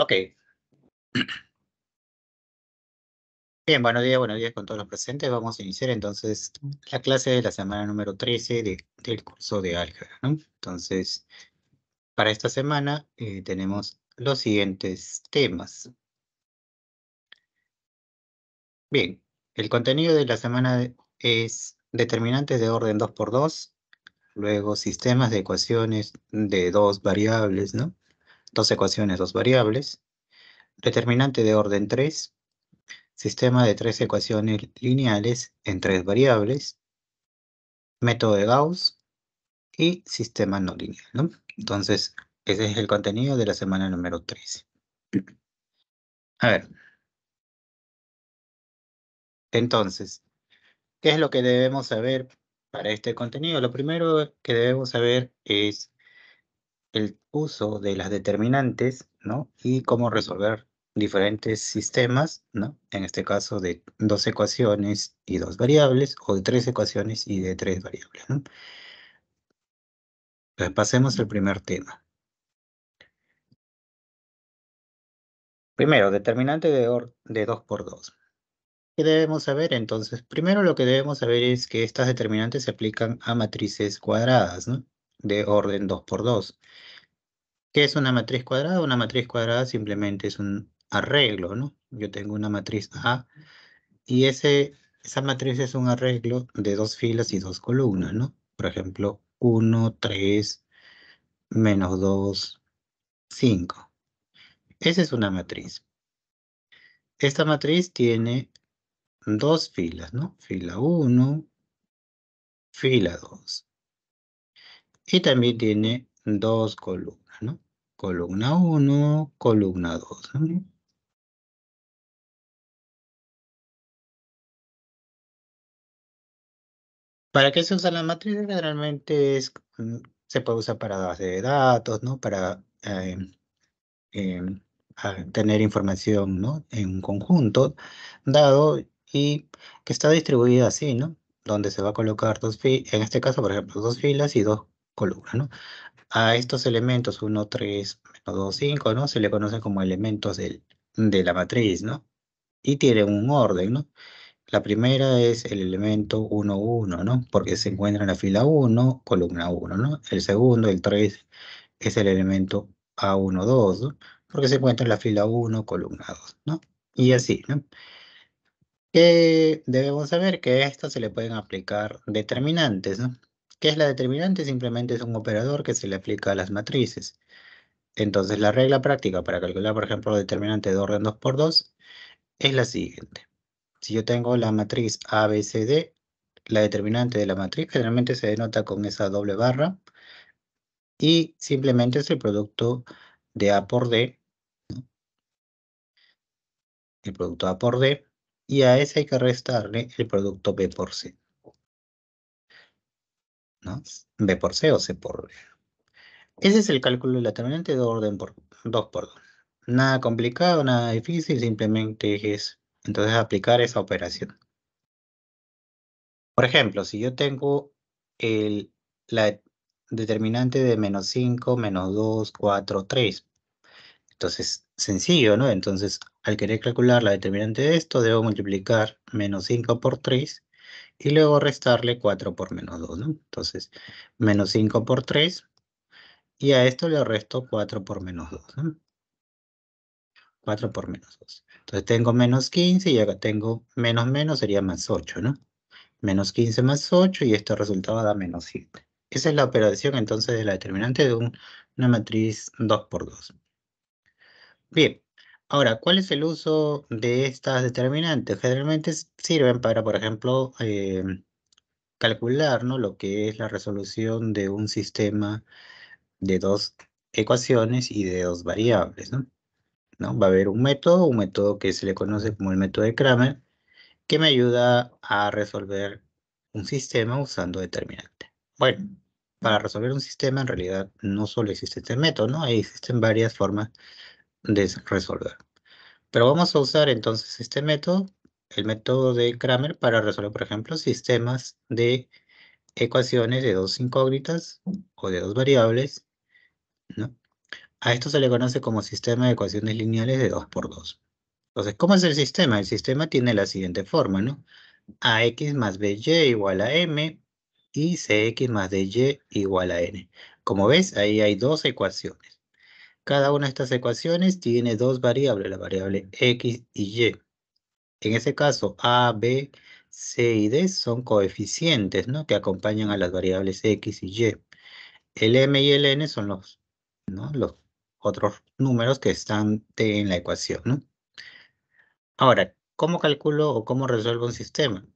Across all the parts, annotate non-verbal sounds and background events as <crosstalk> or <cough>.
Ok. <clears throat> Bien, buenos días, buenos días con todos los presentes. Vamos a iniciar entonces la clase de la semana número 13 del curso de álgebra. ¿no? Entonces, para esta semana eh, tenemos los siguientes temas. Bien, el contenido de la semana es determinantes de orden 2x2, luego sistemas de ecuaciones de dos variables, ¿no? dos ecuaciones, dos variables, determinante de orden 3, sistema de tres ecuaciones lineales en tres variables, método de Gauss y sistema no lineal. Entonces, ese es el contenido de la semana número 13. A ver. Entonces, ¿qué es lo que debemos saber para este contenido? Lo primero que debemos saber es el uso de las determinantes, ¿no? Y cómo resolver diferentes sistemas, ¿no? En este caso de dos ecuaciones y dos variables, o de tres ecuaciones y de tres variables, Pasemos al primer tema. Primero, determinante de, de 2 por 2. ¿Qué debemos saber entonces? Primero lo que debemos saber es que estas determinantes se aplican a matrices cuadradas, ¿no? de orden 2x2. ¿Qué es una matriz cuadrada? Una matriz cuadrada simplemente es un arreglo, ¿no? Yo tengo una matriz A y ese, esa matriz es un arreglo de dos filas y dos columnas, ¿no? Por ejemplo, 1, 3, menos 2, 5. Esa es una matriz. Esta matriz tiene dos filas, ¿no? Fila 1, fila 2 y también tiene dos columnas, ¿no? Columna 1, columna 2. ¿Para qué se usa la matriz, Generalmente es, mm, se puede usar para base de datos, ¿no? Para em, em, tener información, ¿no? En un conjunto dado y que está distribuida así, ¿no? Donde se va a colocar dos filas, en este caso, por ejemplo, dos filas y dos columna, ¿no? A estos elementos 1, 3, 2, 5, ¿no? Se le conocen como elementos de la matriz, ¿no? Y tienen un orden, ¿no? La primera es el elemento 1, 1, ¿no? Porque se encuentra en la fila 1, columna 1, ¿no? El segundo, el 3, es el elemento A1, 2, ¿no? Porque se encuentra en la fila 1, columna 2, ¿no? Y así, ¿no? Que eh, debemos saber que a esto se le pueden aplicar determinantes, ¿no? ¿Qué es la determinante? Simplemente es un operador que se le aplica a las matrices. Entonces, la regla práctica para calcular, por ejemplo, el determinante de orden 2 por 2 es la siguiente. Si yo tengo la matriz ABCD, la determinante de la matriz generalmente se denota con esa doble barra y simplemente es el producto de A por D, el producto A por D, y a ese hay que restarle el producto B por C. ¿no? B por C o C por B. E. Ese es el cálculo de la determinante de orden por 2 por 2. Nada complicado, nada difícil, simplemente es entonces aplicar esa operación. Por ejemplo, si yo tengo el, la determinante de menos 5, menos 2, 4, 3. Entonces, sencillo, ¿no? Entonces, al querer calcular la determinante de esto, debo multiplicar menos 5 por 3 y luego restarle 4 por menos 2, ¿no? Entonces, menos 5 por 3, y a esto le resto 4 por menos 2, ¿no? 4 por menos 2. Entonces tengo menos 15 y acá tengo menos menos sería más 8, ¿no? Menos 15 más 8 y este resultado da menos 7. Esa es la operación entonces de la determinante de una matriz 2 por 2. Bien, Ahora, ¿cuál es el uso de estas determinantes? Generalmente sirven para, por ejemplo, em, calcular, ¿no? lo que es la resolución de un sistema de dos ecuaciones y de dos variables, ¿no? ¿No? Va a haber un método, un método que se le conoce como el método de Kramer, que me ayuda a resolver un sistema usando determinante. Bueno, para resolver un sistema en realidad no solo existe este método, ¿no? Existen varias formas de resolver. Pero vamos a usar entonces este método, el método de Kramer, para resolver, por ejemplo, sistemas de ecuaciones de dos incógnitas o de dos variables. A esto se le conoce como sistema de ecuaciones lineales de 2 por 2. Entonces, ¿cómo es el sistema? El sistema tiene la siguiente forma, ¿no? AX más BY igual a M y CX más DY igual a N. Como ves, ahí hay dos ecuaciones. Cada una de estas ecuaciones tiene dos variables, la variable x y y. En ese caso, a, b, c y d son coeficientes ¿no? que acompañan a las variables x y y. El m y el n son los, ¿no? los otros números que están en la ecuación. ¿no? Ahora, ¿cómo calculo o cómo resuelvo un sistema?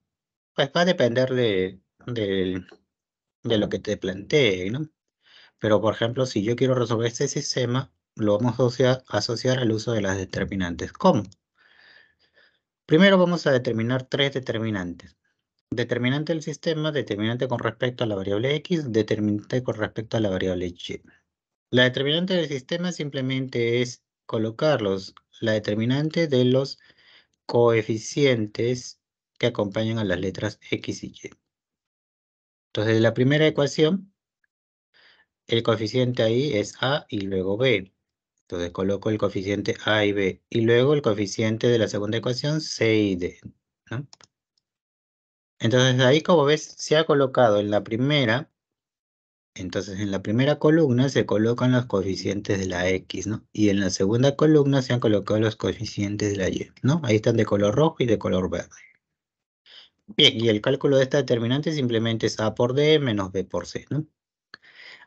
Pues va a depender de, de lo que te plantee, ¿no? Pero, por ejemplo, si yo quiero resolver este sistema, lo vamos a asociar, al uso de las determinantes. ¿Cómo? Primero vamos a determinar tres determinantes. Determinante del sistema, determinante con respecto a la variable X, determinante con respecto a la variable Y. La determinante del sistema simplemente es colocarlos, la determinante de los coeficientes que acompañan a las letras X y Y. Entonces, la primera ecuación, el coeficiente ahí es A y luego B. Entonces coloco el coeficiente A y B. Y luego el coeficiente de la segunda ecuación, C y D. ¿no? Entonces ahí como ves se ha colocado en la primera. Entonces en la primera columna se colocan los coeficientes de la X, ¿no? Y en la segunda columna se han colocado los coeficientes de la Y, ¿no? Ahí están de color rojo y de color verde. Bien, y el cálculo de esta determinante simplemente es A por D menos B por C, ¿no?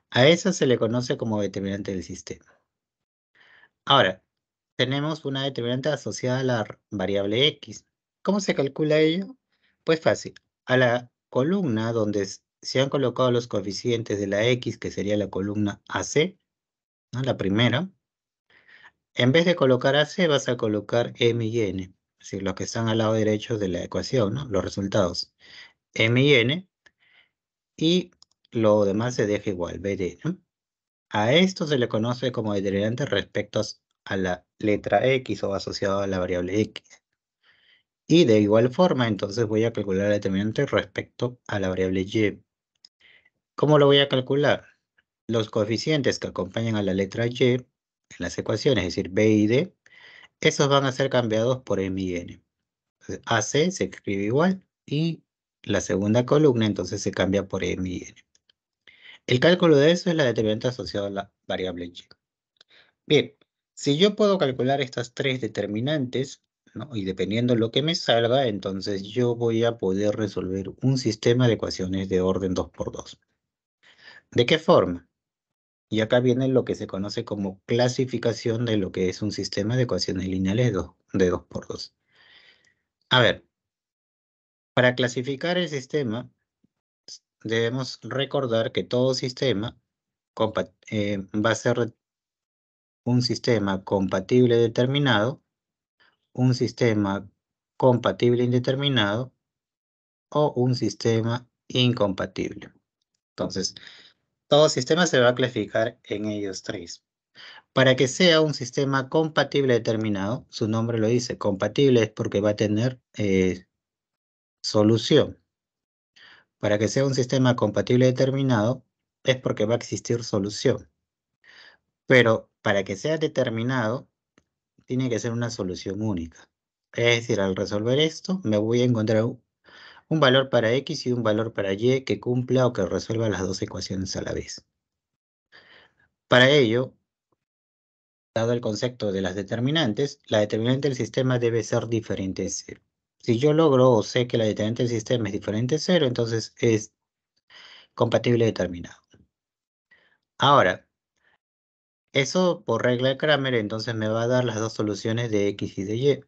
A esa se le conoce como determinante del sistema. Ahora, tenemos una determinante asociada a la variable x. ¿Cómo se calcula ello? Pues fácil. A la columna donde se han colocado los coeficientes de la x, que sería la columna AC, ¿no? la primera, en vez de colocar AC vas a colocar M y N, es decir, los que están al lado derecho de la ecuación, ¿no? los resultados. M y N, y lo demás se deja igual, B ¿no? A esto se le conoce como determinante respecto a la letra X o asociado a la variable X. Y de igual forma, entonces voy a calcular el determinante respecto a la variable Y. ¿Cómo lo voy a calcular? Los coeficientes que acompañan a la letra Y en las ecuaciones, es decir, B y D, esos van a ser cambiados por M y N. AC se escribe igual y la segunda columna entonces se cambia por M y N. El cálculo de eso es la determinante asociada a la variable y. Bien, si yo puedo calcular estas tres determinantes, y dependiendo lo que me salga, entonces yo voy a poder resolver un sistema de ecuaciones de orden 2x2. ¿De qué forma? Y acá viene lo que se conoce como clasificación de lo que es un sistema de ecuaciones lineales de 2x2. A ver, para clasificar el sistema, debemos recordar que todo sistema eh, va a ser un sistema compatible determinado, un sistema compatible indeterminado o un sistema incompatible. Entonces, todo sistema se va a clasificar en ellos tres. Para que sea un sistema compatible determinado, su nombre lo dice, compatible es porque va a tener eh, solución para que sea un sistema compatible determinado, es porque va a existir solución. Pero para que sea determinado, tiene que ser una solución única. Es decir, al resolver esto, me voy a encontrar un valor para x y un valor para y que cumpla o que resuelva las dos ecuaciones a la vez. Para ello, dado el concepto de las determinantes, la determinante del sistema debe ser diferente de cero. Si yo logro o sé que la determinante del sistema es diferente a cero, entonces es compatible determinado. Ahora, eso por regla de Kramer, entonces me va a dar las dos soluciones de x y de y.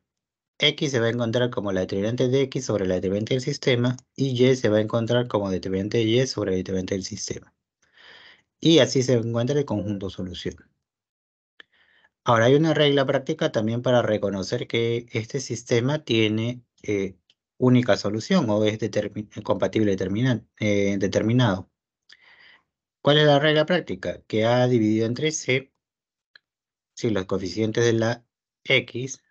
x se va a encontrar como la determinante de x sobre la determinante del sistema y y se va a encontrar como determinante de y sobre la determinante del sistema. Y así se encuentra el conjunto solución. Ahora hay una regla práctica también para reconocer que este sistema tiene eh, única solución o es compatible eh, determinado. ¿Cuál es la regla práctica? Que A dividido entre C, si los coeficientes de la X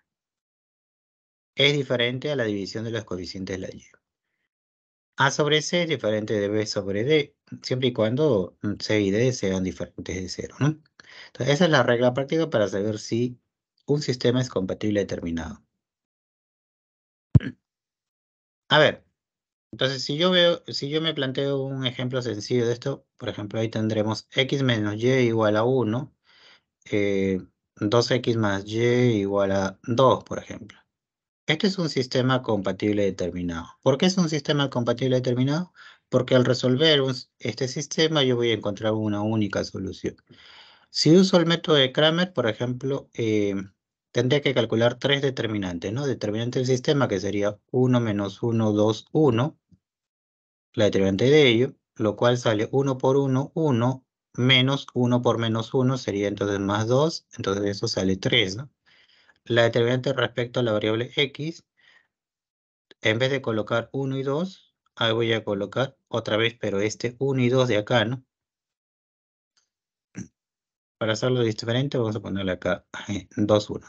es diferente a la división de los coeficientes de la Y. A sobre C es diferente de B sobre D, siempre y cuando C y D sean diferentes de cero. Entonces, esa es la regla práctica para saber si un sistema es compatible determinado. <clears throat> A ver, entonces si yo veo, si yo me planteo un ejemplo sencillo de esto, por ejemplo, ahí tendremos x menos y igual a 1, 2x eh, más y igual a 2, por ejemplo. Este es un sistema compatible determinado. ¿Por qué es un sistema compatible determinado? Porque al resolver este sistema yo voy a encontrar una única solución. Si uso el método de Kramer, por ejemplo, eh, tendría que calcular tres determinantes, ¿no? Determinante del sistema, que sería 1 menos 1, 2, 1, la determinante de ello, lo cual sale 1 por 1, 1, menos 1 por menos 1 sería entonces más 2, entonces eso sale 3, ¿no? La determinante respecto a la variable x, en vez de colocar 1 y 2, ahí voy a colocar otra vez, pero este 1 y 2 de acá, ¿no? Para hacerlo diferente, vamos a ponerle acá 2, <laughs> 1.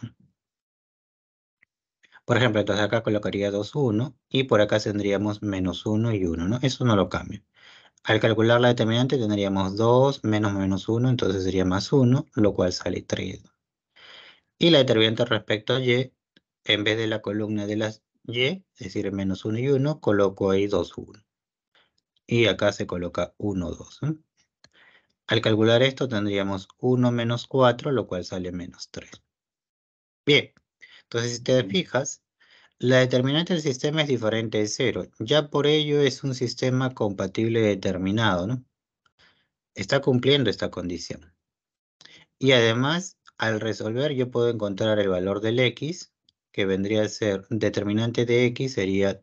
Por ejemplo, entonces acá colocaría 2, 1 y por acá tendríamos menos 1 y 1, ¿no? Eso no lo cambio. Al calcular la determinante tendríamos 2 menos menos 1, entonces sería más 1, lo cual sale 3. Y la determinante respecto a y, en vez de la columna de las y, es decir, menos 1 y 1, coloco ahí 2, 1. Y acá se coloca 1, 2. ¿no? Al calcular esto tendríamos 1 menos 4, lo cual sale menos 3. Bien, entonces si te fijas, la determinante del sistema es diferente de 0. Ya por ello es un sistema compatible determinado, ¿no? Está cumpliendo esta condición. Y además, al resolver yo puedo encontrar el valor del x, que vendría a ser determinante de x sería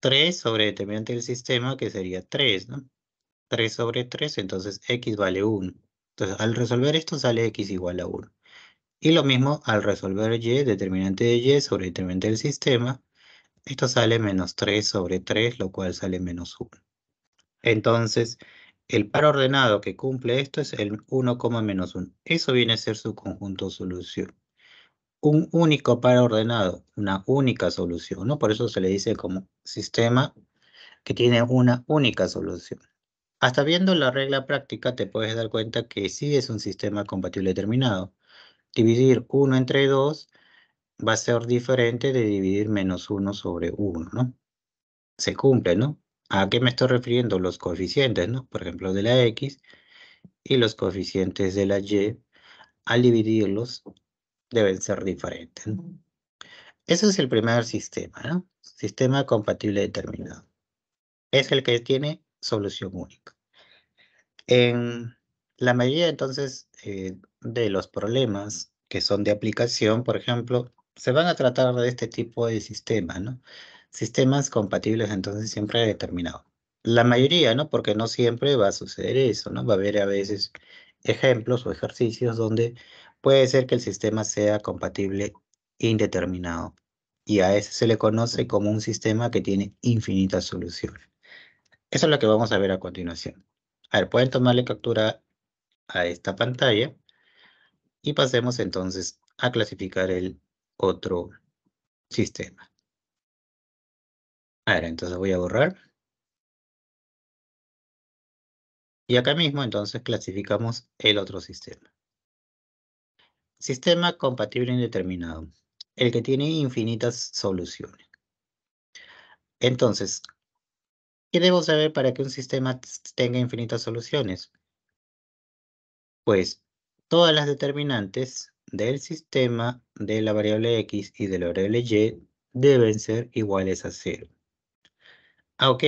3 sobre determinante del sistema, que sería 3, ¿no? 3 sobre 3, entonces x vale 1. Entonces, al resolver esto sale x igual a 1. Y lo mismo al resolver y, determinante de y sobre determinante del sistema, esto sale menos 3 sobre 3, lo cual sale menos 1. Entonces, el par ordenado que cumple esto es el 1, menos 1. Eso viene a ser su conjunto solución. Un único par ordenado, una única solución, ¿no? Por eso se le dice como sistema que tiene una única solución. Hasta viendo la regla práctica te puedes dar cuenta que sí es un sistema compatible determinado. Dividir 1 entre 2 va a ser diferente de dividir menos 1 sobre 1, ¿no? Se cumple, ¿no? ¿A qué me estoy refiriendo? Los coeficientes, ¿no? Por ejemplo, de la X y los coeficientes de la Y, al dividirlos, deben ser diferentes, ¿no? Ese es el primer sistema, ¿no? Sistema compatible determinado. Es el que tiene solución única. En la mayoría entonces eh, de los problemas que son de aplicación, por ejemplo, se van a tratar de este tipo de sistema, ¿no? Sistemas compatibles entonces siempre determinado. La mayoría, ¿no? Porque no siempre va a suceder eso, ¿no? Va a haber a veces ejemplos o ejercicios donde puede ser que el sistema sea compatible indeterminado. Y a ese se le conoce como un sistema que tiene infinitas soluciones. Eso es lo que vamos a ver a continuación. A ver, pueden tomarle captura a esta pantalla y pasemos entonces a clasificar el otro sistema. A ver, entonces voy a borrar. Y acá mismo entonces clasificamos el otro sistema. Sistema compatible indeterminado, el que tiene infinitas soluciones. Entonces, ¿Qué debo saber para que un sistema tenga infinitas soluciones? Pues todas las determinantes del sistema de la variable x y de la variable y deben ser iguales a cero. Ah, ok.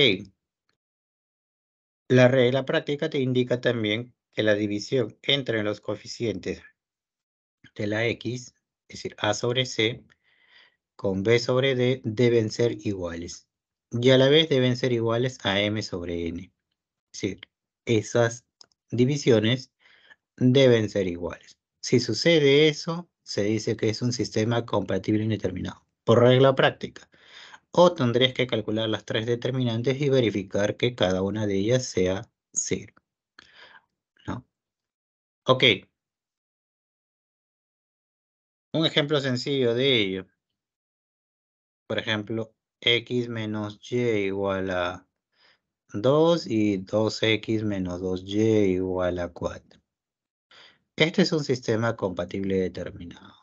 La regla práctica te indica también que la división entre los coeficientes de la x, es decir, a sobre c, con b sobre d, deben ser iguales y a la vez deben ser iguales a m sobre n. Es decir, esas divisiones deben ser iguales. Si sucede eso, se dice que es un sistema compatible indeterminado, por regla práctica. O tendrías que calcular las tres determinantes y verificar que cada una de ellas sea cero. ¿No? Ok. Un ejemplo sencillo de ello. Por ejemplo, x menos y igual a 2 y 2x menos 2y igual a 4. Este es un sistema compatible determinado.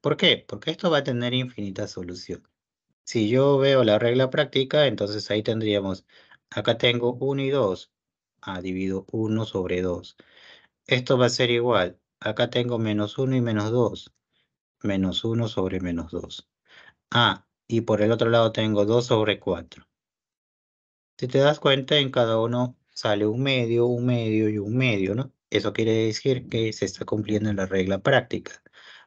¿Por qué? Porque esto va a tener infinita solución. Si yo veo la regla práctica, entonces ahí tendríamos, acá tengo 1 y 2, A ah, divido 1 sobre 2. Esto va a ser igual, acá tengo menos 1 y menos 2, menos 1 sobre menos 2. A. Ah, y por el otro lado tengo 2 sobre 4. Si te das cuenta, en cada uno sale un medio, un medio y un medio, ¿no? Eso quiere decir que se está cumpliendo la regla práctica,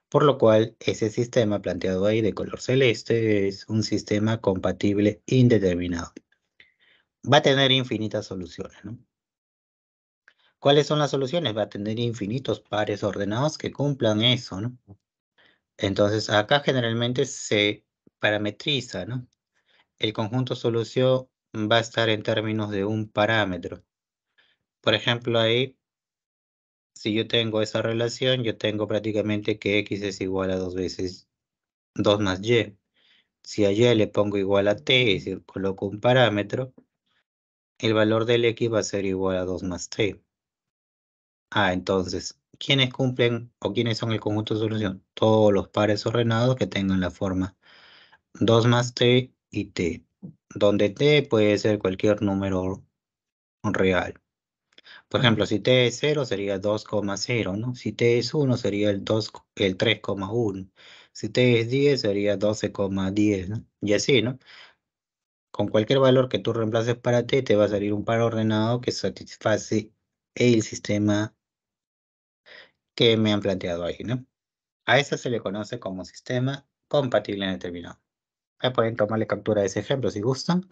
por lo cual ese sistema planteado ahí de color celeste es un sistema compatible indeterminado. Va a tener infinitas soluciones, ¿no? ¿Cuáles son las soluciones? Va a tener infinitos pares ordenados que cumplan eso, ¿no? Entonces, acá generalmente se parametriza, ¿no? El conjunto solución va a estar en términos de un parámetro. Por ejemplo, ahí, si yo tengo esa relación, yo tengo prácticamente que x es igual a dos veces 2 más y. Si a y le pongo igual a t, es decir, coloco un parámetro, el valor del x va a ser igual a 2 más t. Ah, entonces, ¿quiénes cumplen o quiénes son el conjunto solución? Todos los pares ordenados que tengan la forma 2 más t y t, donde t puede ser cualquier número real. Por ejemplo, si t es 0 sería 2,0, ¿no? Si t es 1 sería el, el 3,1. Si t es 10 sería 12,10, ¿no? Y así, ¿no? Con cualquier valor que tú reemplaces para t, te va a salir un par ordenado que satisface el sistema que me han planteado ahí, ¿no? A eso se le conoce como sistema compatible en determinado. Ahí pueden tomarle captura de ese ejemplo si gustan.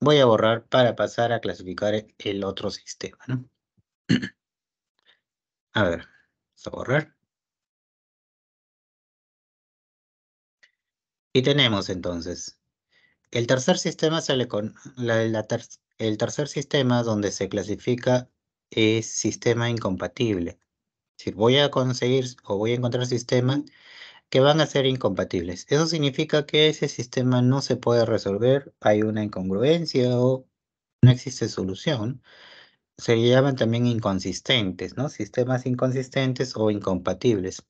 Voy a borrar para pasar a clasificar el otro sistema. A ver, vamos a borrar. Y tenemos entonces el tercer sistema sale con, el tercer sistema donde se clasifica es sistema incompatible. Es decir, voy a conseguir o voy a encontrar sistemas que van a ser incompatibles. Eso significa que ese sistema no se puede resolver, hay una incongruencia o no existe solución. Se le llaman también inconsistentes, ¿no? Sistemas inconsistentes o incompatibles.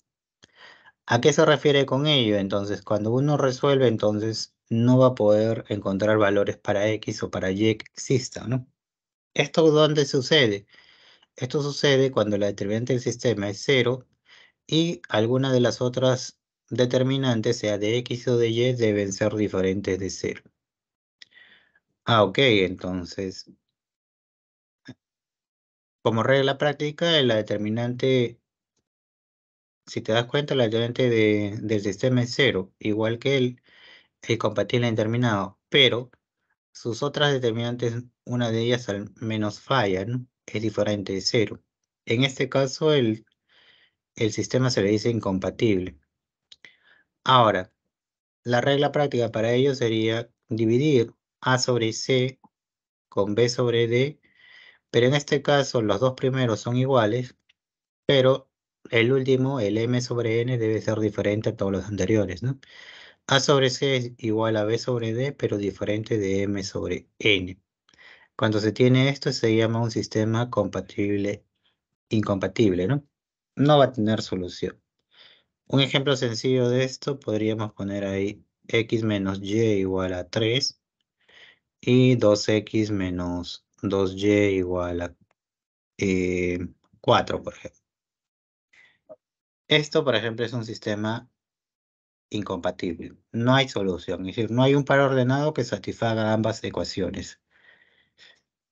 ¿A qué se refiere con ello? Entonces, cuando uno resuelve, entonces no va a poder encontrar valores para X o para Y que exista, ¿no? ¿Esto dónde sucede? Esto sucede cuando la determinante del sistema es cero y alguna de las otras determinante sea de X o de Y, deben ser diferentes de cero. Ah, ok, entonces, como regla práctica, la determinante, si te das cuenta, la determinante del sistema es cero, igual que el, es compatible determinado, pero sus otras determinantes, una de ellas al menos falla, es diferente de cero. En este caso, el, el sistema se le dice incompatible. Ahora, la regla práctica para ello sería dividir A sobre C con B sobre D, pero en este caso los dos primeros son iguales, pero el último, el M sobre N, debe ser diferente a todos los anteriores, A sobre C es igual a B sobre D, pero diferente de M sobre N. Cuando se tiene esto, se llama un sistema compatible, incompatible, ¿no? No va a tener solución. Un ejemplo sencillo de esto podríamos poner ahí x menos y igual a 3 y 2x menos 2y igual a 4, eh, por ejemplo. Esto, por ejemplo, es un sistema incompatible. No hay solución, es decir, no hay un par ordenado que satisfaga ambas ecuaciones.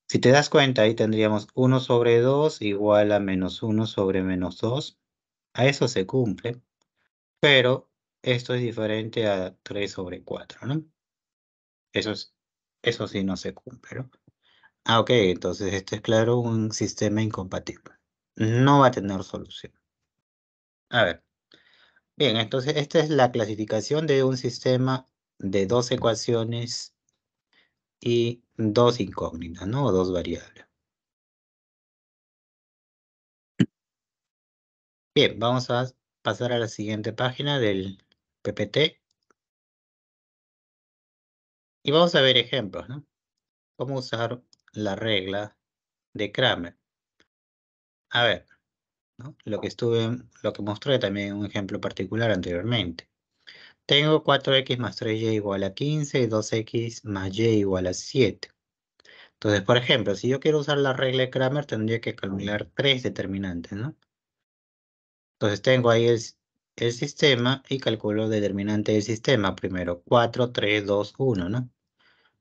Si te das cuenta, ahí tendríamos 1 sobre 2 igual a menos 1 sobre menos 2. A eso se cumple pero esto es diferente a 3 sobre 4, ¿no? Eso, eso sí no se cumple, ¿no? Ah, ok, entonces esto es claro un sistema incompatible. No va a tener solución. A ver. Bien, entonces esta es la clasificación de un sistema de dos ecuaciones y dos incógnitas, ¿no? O dos variables. Bien, vamos a pasar a la siguiente página del PPT. Y vamos a ver ejemplos, ¿no? Cómo usar la regla de Kramer. A ver, ¿no? lo que estuve, lo que mostré también un ejemplo particular anteriormente. Tengo 4x más 3y igual a 15 y 2x más y igual a 7. Entonces, por ejemplo, si yo quiero usar la regla de Kramer, tendría que calcular tres determinantes, ¿no? Entonces tengo ahí el, sistema y calculo el determinante del sistema. Primero 4, 3, 2, 1, ¿no?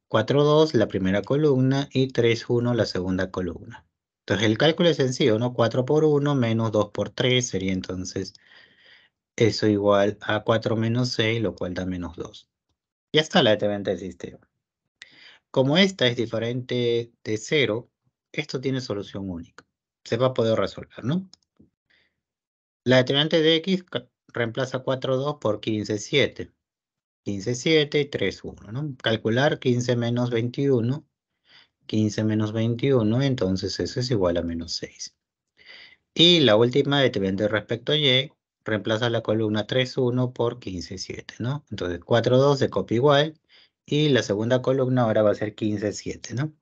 4, 2 la primera columna y 3, 1 la segunda columna. Entonces el cálculo es sencillo, ¿no? 4 por 1 menos 2 por 3 sería entonces eso igual a 4 menos 6, lo cual da menos 2. Ya está la determinante del sistema. Como esta es diferente de 0, esto tiene solución única. Se va a poder resolver, ¿no? La determinante de X reemplaza 4,2 por 15,7. 15,7 y 3,1. ¿no? Calcular 15 menos 21. 15 menos 21, entonces eso es igual a menos 6. Y la última determinante respecto a Y reemplaza la columna 3,1 por 15,7, ¿no? Entonces 4,2 se copia igual y la segunda columna ahora va a ser 15,7, ¿no?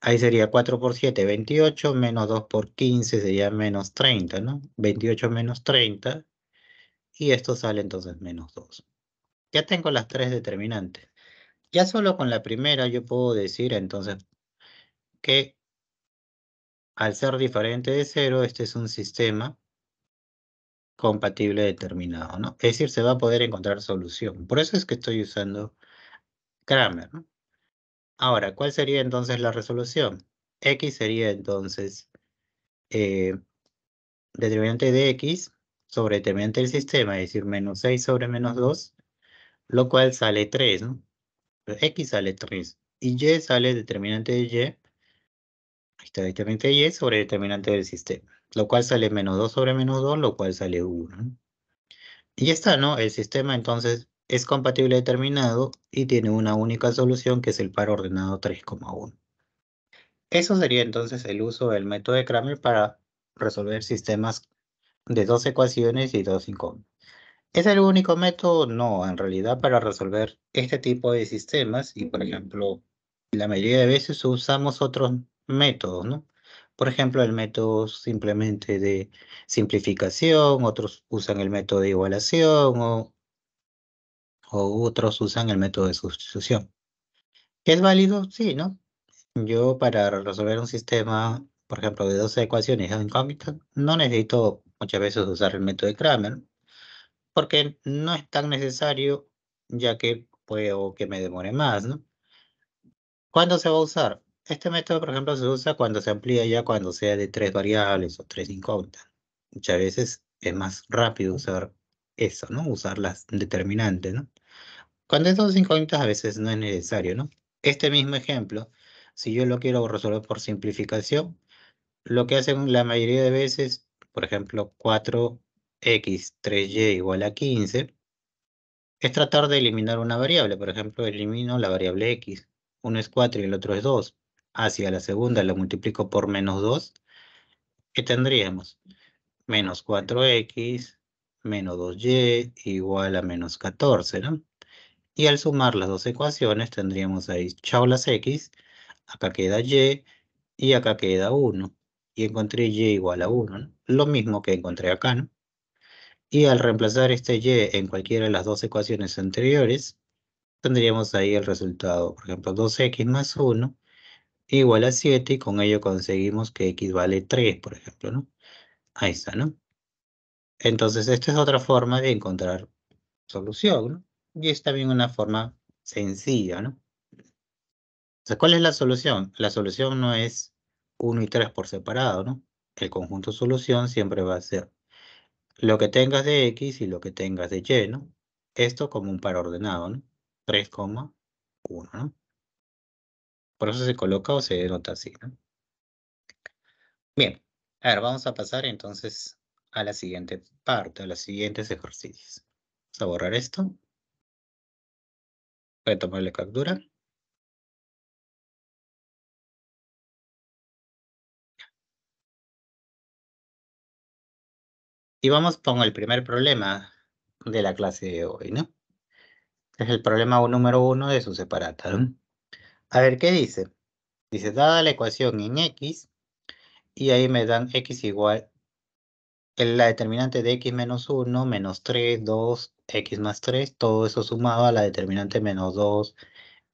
Ahí sería 4 por 7, 28, menos 2 por 15 sería menos 30, ¿no? 28 menos 30, y esto sale entonces menos 2. Ya tengo las tres determinantes. Ya solo con la primera yo puedo decir entonces que al ser diferente de 0, este es un sistema compatible determinado, ¿no? Es decir, se va a poder encontrar solución. Por eso es que estoy usando Kramer, ¿no? Ahora, ¿cuál sería entonces la resolución? X sería entonces eh, determinante de X sobre determinante del sistema, es decir, menos 6 sobre menos 2, lo cual sale 3, ¿no? X sale 3 y Y sale determinante de Y, ahí está determinante de Y sobre determinante del sistema, lo cual sale menos 2 sobre menos 2, lo cual sale 1. Y ya está, ¿no? El sistema entonces es compatible determinado y tiene una única solución que es el par ordenado 3,1. Eso sería entonces el uso del método de Kramer para resolver sistemas de dos ecuaciones y dos incógnitas. ¿Es el único método? No, en realidad para resolver este tipo de sistemas y por ejemplo, la mayoría de veces usamos otros métodos, ¿no? Por ejemplo, el método simplemente de simplificación, otros usan el método de igualación o o otros usan el método de sustitución. ¿Es válido? Sí, ¿no? Yo para resolver un sistema, por ejemplo, de 12 ecuaciones de incógnitas, no necesito muchas veces usar el método de Kramer, porque no es tan necesario, ya que puedo que me demore más, ¿no? ¿Cuándo se va a usar? Este método, por ejemplo, se usa cuando se amplía ya cuando sea de tres variables o tres incógnitas. Muchas veces es más rápido usar eso, ¿no? Usar las determinantes, ¿no? Cuando es dos incógnitas a veces no es necesario, ¿no? Este mismo ejemplo, si yo lo quiero resolver por simplificación, lo que hacen la mayoría de veces, por ejemplo, 4x, 3y igual a 15, es tratar de eliminar una variable. Por ejemplo, elimino la variable x. Uno es 4 y el otro es 2. Hacia la segunda lo multiplico por menos 2. ¿Qué tendríamos? Menos 4x menos 2y igual a menos 14, ¿no? Y al sumar las dos ecuaciones tendríamos ahí las x, acá queda y y acá queda 1. Y encontré y igual a 1, lo mismo que encontré acá. ¿no? Y al reemplazar este y en cualquiera de las dos ecuaciones anteriores, tendríamos ahí el resultado. Por ejemplo, 2x más 1 igual a 7 y con ello conseguimos que x vale 3, por ejemplo. ¿no? Ahí está, ¿no? Entonces, esta es otra forma de encontrar solución, ¿no? y es también una forma sencilla, ¿no? O sea, ¿cuál es la solución? La solución no es 1 y 3 por separado, ¿no? El conjunto solución siempre va a ser lo que tengas de X y lo que tengas de Y, ¿no? Esto como un par ordenado, ¿no? 3,1, ¿no? Por eso se coloca o se denota así, ¿no? Bien, a ver, vamos a pasar entonces a la siguiente parte, a los siguientes ejercicios. Vamos a borrar esto retomarle captura. Y vamos con el primer problema de la clase de hoy, ¿no? Es el problema número uno de su separata. A ver, ¿qué dice? Dice, dada la ecuación en X, y ahí me dan X igual, la determinante de X menos 1, menos 3, 2, x más 3, todo eso sumado a la determinante menos 2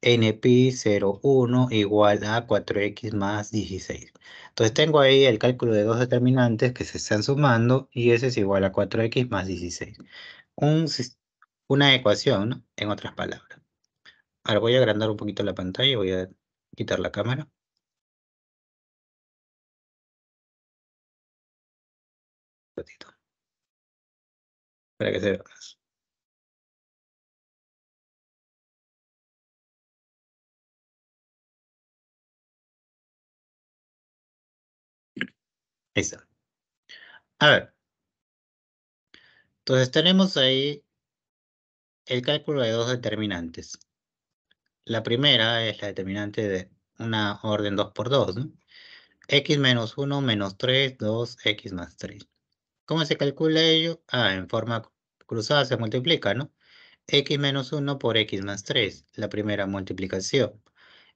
np 01 igual a 4x más 16. Entonces tengo ahí el cálculo de dos determinantes que se están sumando y ese es igual a 4x más 16. una ecuación, en otras palabras. Ahora voy a agrandar un poquito la pantalla, voy a quitar la cámara. Un ratito. Para que se vea más. Exacto. A ver. Entonces tenemos ahí el cálculo de dos determinantes. La primera es la determinante de una orden 2 por 2. ¿no? x menos 1 menos 3, 2x más 3. ¿Cómo se calcula ello? Ah, en forma cruzada se multiplica, ¿no? x menos 1 por x más 3, la primera multiplicación.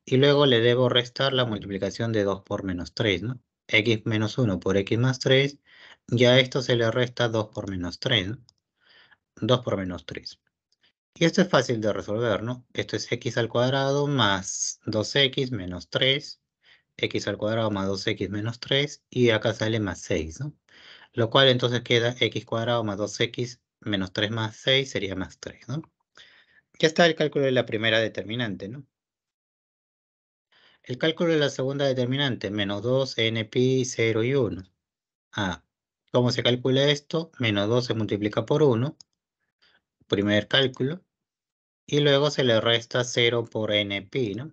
Y luego le debo restar la multiplicación de 2 por menos 3, ¿no? x menos 1 por x más 3, y a esto se le resta 2 por menos 3, 2 por menos 3. Y esto es fácil de resolver, ¿no? Esto es x al cuadrado más 2x menos 3, x al cuadrado más 2x menos 3, y acá sale más 6, ¿no? Lo cual entonces queda x cuadrado más 2x menos 3 más 6 sería más 3, ¿no? Ya está el cálculo de la primera determinante, ¿no? El cálculo de la segunda determinante, menos 2, n 0 y 1. Ah, ¿cómo se calcula esto? Menos 2 se multiplica por 1, primer cálculo, y luego se le resta 0 por n ¿no?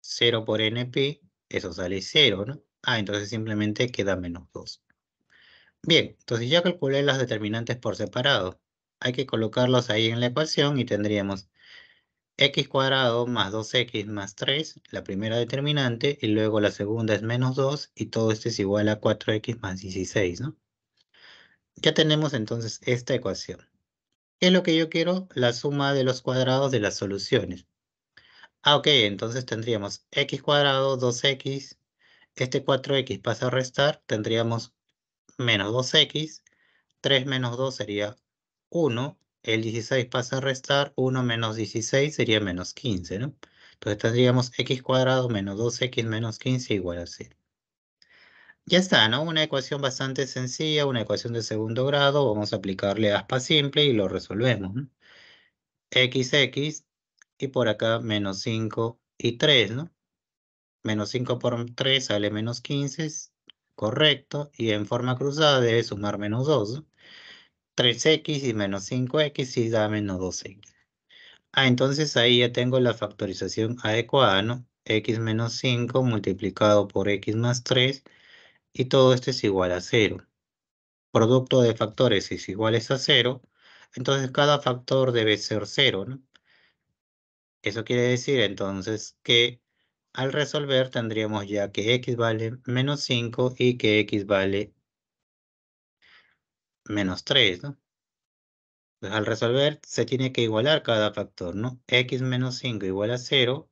0 por n eso sale 0, ¿no? Ah, entonces simplemente queda menos 2. Bien, entonces ya calculé las determinantes por separado. Hay que colocarlos ahí en la ecuación y tendríamos x cuadrado más 2x más 3, la primera determinante, y luego la segunda es menos 2, y todo esto es igual a 4x más 16, ¿no? Ya tenemos entonces esta ecuación. ¿Qué es lo que yo quiero? La suma de los cuadrados de las soluciones. Ah, ok, entonces tendríamos x cuadrado, 2x, este 4x pasa a restar, tendríamos menos 2x, 3 menos 2 sería 1, el 16 pasa a restar, 1 menos 16 sería menos 15, ¿no? Entonces tendríamos x cuadrado menos 2x menos 15 igual a 0. Ya está, ¿no? Una ecuación bastante sencilla, una ecuación de segundo grado. Vamos a aplicarle aspa simple y lo resolvemos. ¿no? XX y por acá menos 5 y 3, ¿no? Menos 5 por 3 sale menos 15, correcto. Y en forma cruzada debe sumar menos 2. ¿no? 3x y menos 5x y da menos 2x. Ah, entonces ahí ya tengo la factorización adecuada, ¿no? x menos 5 multiplicado por x más 3 y todo esto es igual a 0. Producto de factores es igual a 0, entonces cada factor debe ser 0, ¿no? Eso quiere decir entonces que al resolver tendríamos ya que x vale menos 5 y que x vale menos 3, ¿no? Pues al resolver se tiene que igualar cada factor, ¿no? X menos 5 igual a 0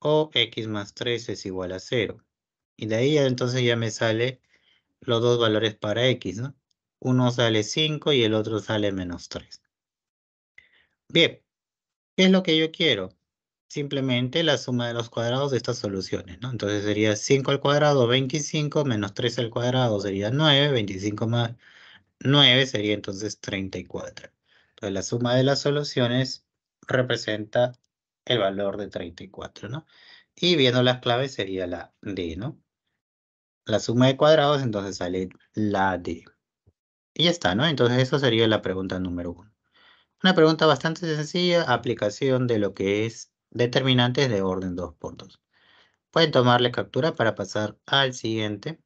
o X más 3 es igual a 0. Y de ahí entonces ya me sale los dos valores para X, ¿no? Uno sale 5 y el otro sale menos 3. Bien, ¿qué es lo que yo quiero? Simplemente la suma de los cuadrados de estas soluciones, ¿no? Entonces sería 5 al cuadrado, 25, menos 3 al cuadrado sería 9, 25 más 9 sería entonces 34. Entonces la suma de las soluciones representa el valor de 34, ¿no? Y viendo las claves sería la D, ¿no? La suma de cuadrados entonces sale la D. Y ya está, ¿no? Entonces eso sería la pregunta número 1. Una pregunta bastante sencilla, aplicación de lo que es determinantes de orden 2 por 2. Pueden tomarle captura para pasar al siguiente.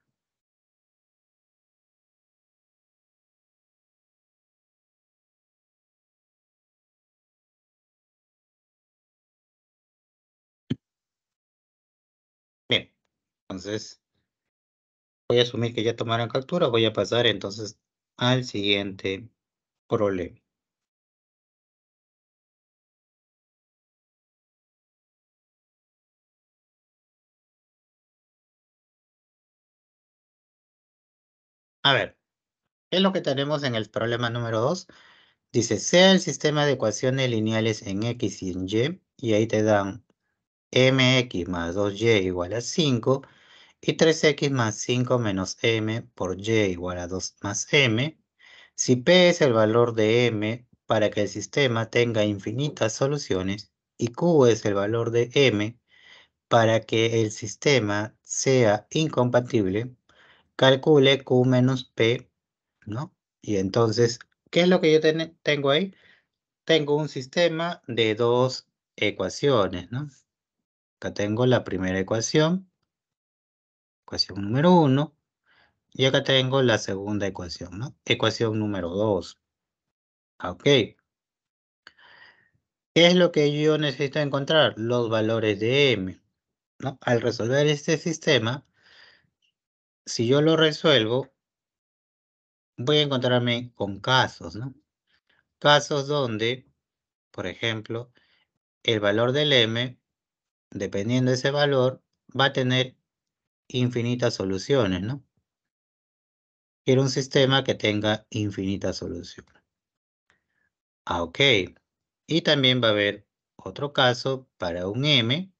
Entonces, voy a asumir que ya tomaron captura, voy a pasar entonces al siguiente problema. A ver, ¿qué es lo que tenemos en el problema número 2? Dice, sea el sistema de ecuaciones lineales en X y en Y, y ahí te dan mx más 2y igual a 5, y 3x más 5 menos m por y igual a 2 más m. Si p es el valor de m para que el sistema tenga infinitas soluciones y q es el valor de m para que el sistema sea incompatible, calcule q menos p, ¿no? Y entonces, ¿qué es lo que yo tengo ahí? Tengo un sistema de dos ecuaciones, ¿no? Acá tengo la primera ecuación Ecuación número 1. Y acá tengo la segunda ecuación, ¿no? Ecuación número 2. Ah, ok. ¿Qué es lo que yo necesito encontrar? Los valores de m. ¿no? Al resolver este sistema, si yo lo resuelvo, voy a encontrarme con casos, ¿no? Casos donde, por ejemplo, el valor del m, dependiendo de ese valor, va a tener infinitas soluciones, ¿no? Quiero un sistema que tenga infinitas soluciones. Ah, ok. Y también va a haber otro caso para un M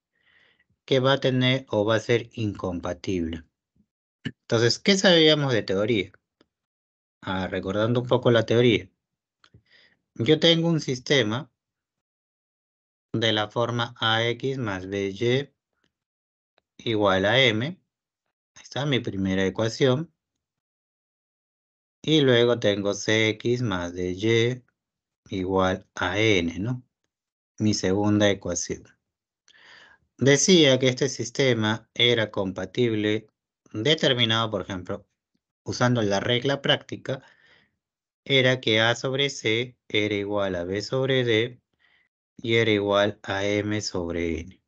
que va a tener o va a ser incompatible. Entonces, ¿qué sabíamos de teoría? Ah, recordando un poco la teoría. Yo tengo un sistema de la forma AX más BY igual a M está mi primera ecuación. Y luego tengo Cx más de y igual a n, ¿no? Mi segunda ecuación. Decía que este sistema era compatible determinado, por ejemplo, usando la regla práctica, era que A sobre C era igual a B sobre D y era igual a M sobre N.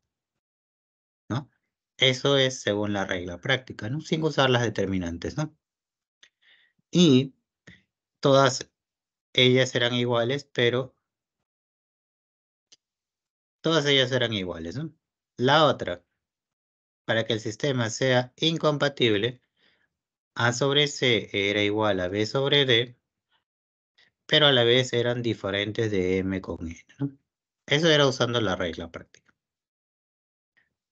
Eso es según la regla práctica, ¿no? Sin usar las determinantes, ¿no? Y todas ellas eran iguales, pero todas ellas serán iguales, ¿no? La otra, para que el sistema sea incompatible, A sobre C era igual a B sobre D, pero a la vez eran diferentes de M con N, ¿no? Eso era usando la regla práctica.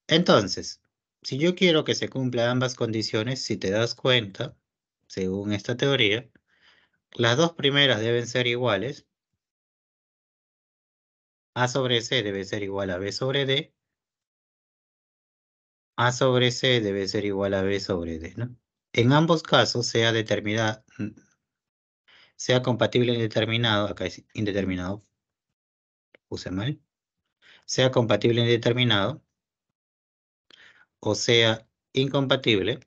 Entonces, si yo quiero que se cumplan ambas condiciones, si te das cuenta, según esta teoría, las dos primeras deben ser iguales. A sobre C debe ser igual a B sobre D. A sobre C debe ser igual a B sobre D, ¿no? En ambos casos, sea determinada, sea compatible indeterminado, acá es indeterminado, puse mal, sea compatible indeterminado, o sea incompatible,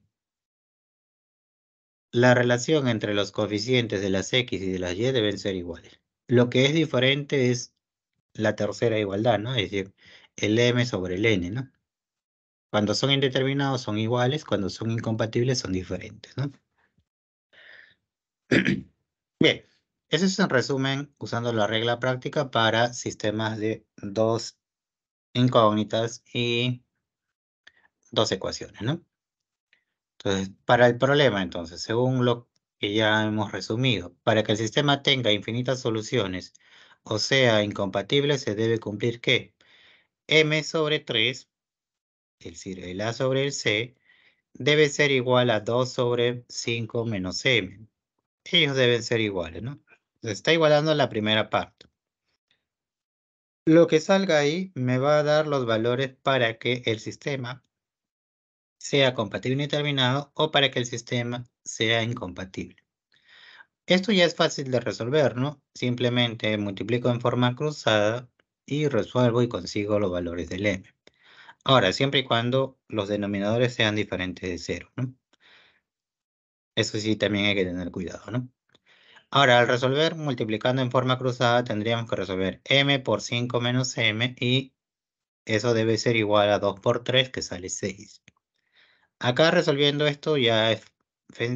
la relación entre los coeficientes de las X y de las Y deben ser iguales. Lo que es diferente es la tercera igualdad, ¿no? Es decir, el M sobre el N, ¿no? Cuando son indeterminados son iguales, cuando son incompatibles son diferentes, ¿no? <clears throat> Bien, ese es un resumen usando la regla práctica para sistemas de dos incógnitas y dos ecuaciones, ¿no? Entonces, para el problema, entonces, según lo que ya hemos resumido, para que el sistema tenga infinitas soluciones, o sea, incompatible, se debe cumplir que m sobre 3, es decir, el a sobre el c, debe ser igual a 2 sobre 5 menos m. Ellos deben ser iguales, ¿no? Se está igualando la primera parte. Lo que salga ahí me va a dar los valores para que el sistema sea compatible terminado o para que el sistema sea incompatible. Esto ya es fácil de resolver, ¿no? Simplemente multiplico en forma cruzada y resuelvo y consigo los valores del m. Ahora, siempre y cuando los denominadores sean diferentes de cero, ¿no? Eso sí, también hay que tener cuidado, ¿no? Ahora, al resolver multiplicando en forma cruzada, tendríamos que resolver m por 5 menos m y eso debe ser igual a 2 por 3, que sale 6. Acá resolviendo esto ya es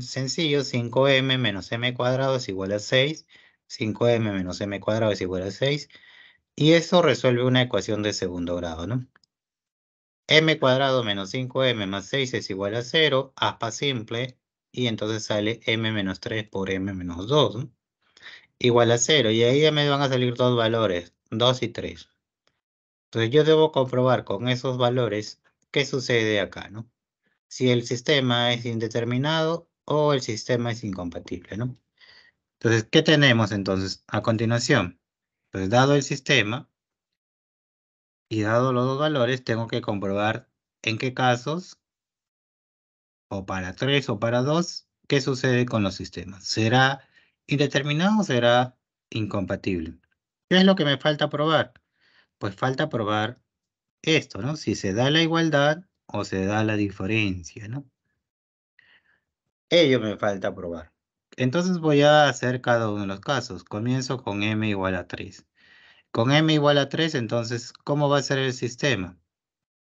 sencillo, 5m menos m cuadrado es igual a 6, 5m menos m cuadrado es igual a 6, y eso resuelve una ecuación de segundo grado, ¿no? m cuadrado menos 5m más 6 es igual a 0, aspa simple, y entonces sale m menos 3 por m menos 2, ¿no? igual a 0, y ahí ya me van a salir dos valores, 2 y 3. Entonces yo debo comprobar con esos valores qué sucede acá, ¿no? si el sistema es indeterminado o el sistema es incompatible, ¿no? Entonces, ¿qué tenemos entonces a continuación? Pues dado el sistema y dado los dos valores, tengo que comprobar en qué casos, o para tres o para dos, qué sucede con los sistemas. ¿Será indeterminado o será incompatible? ¿Qué es lo que me falta probar? Pues falta probar esto, ¿no? Si se da la igualdad, o se da la diferencia, ¿no? Ello me falta probar. Entonces voy a hacer cada uno de los casos. Comienzo con m igual a 3. Con m igual a 3, entonces, ¿cómo va a ser el sistema?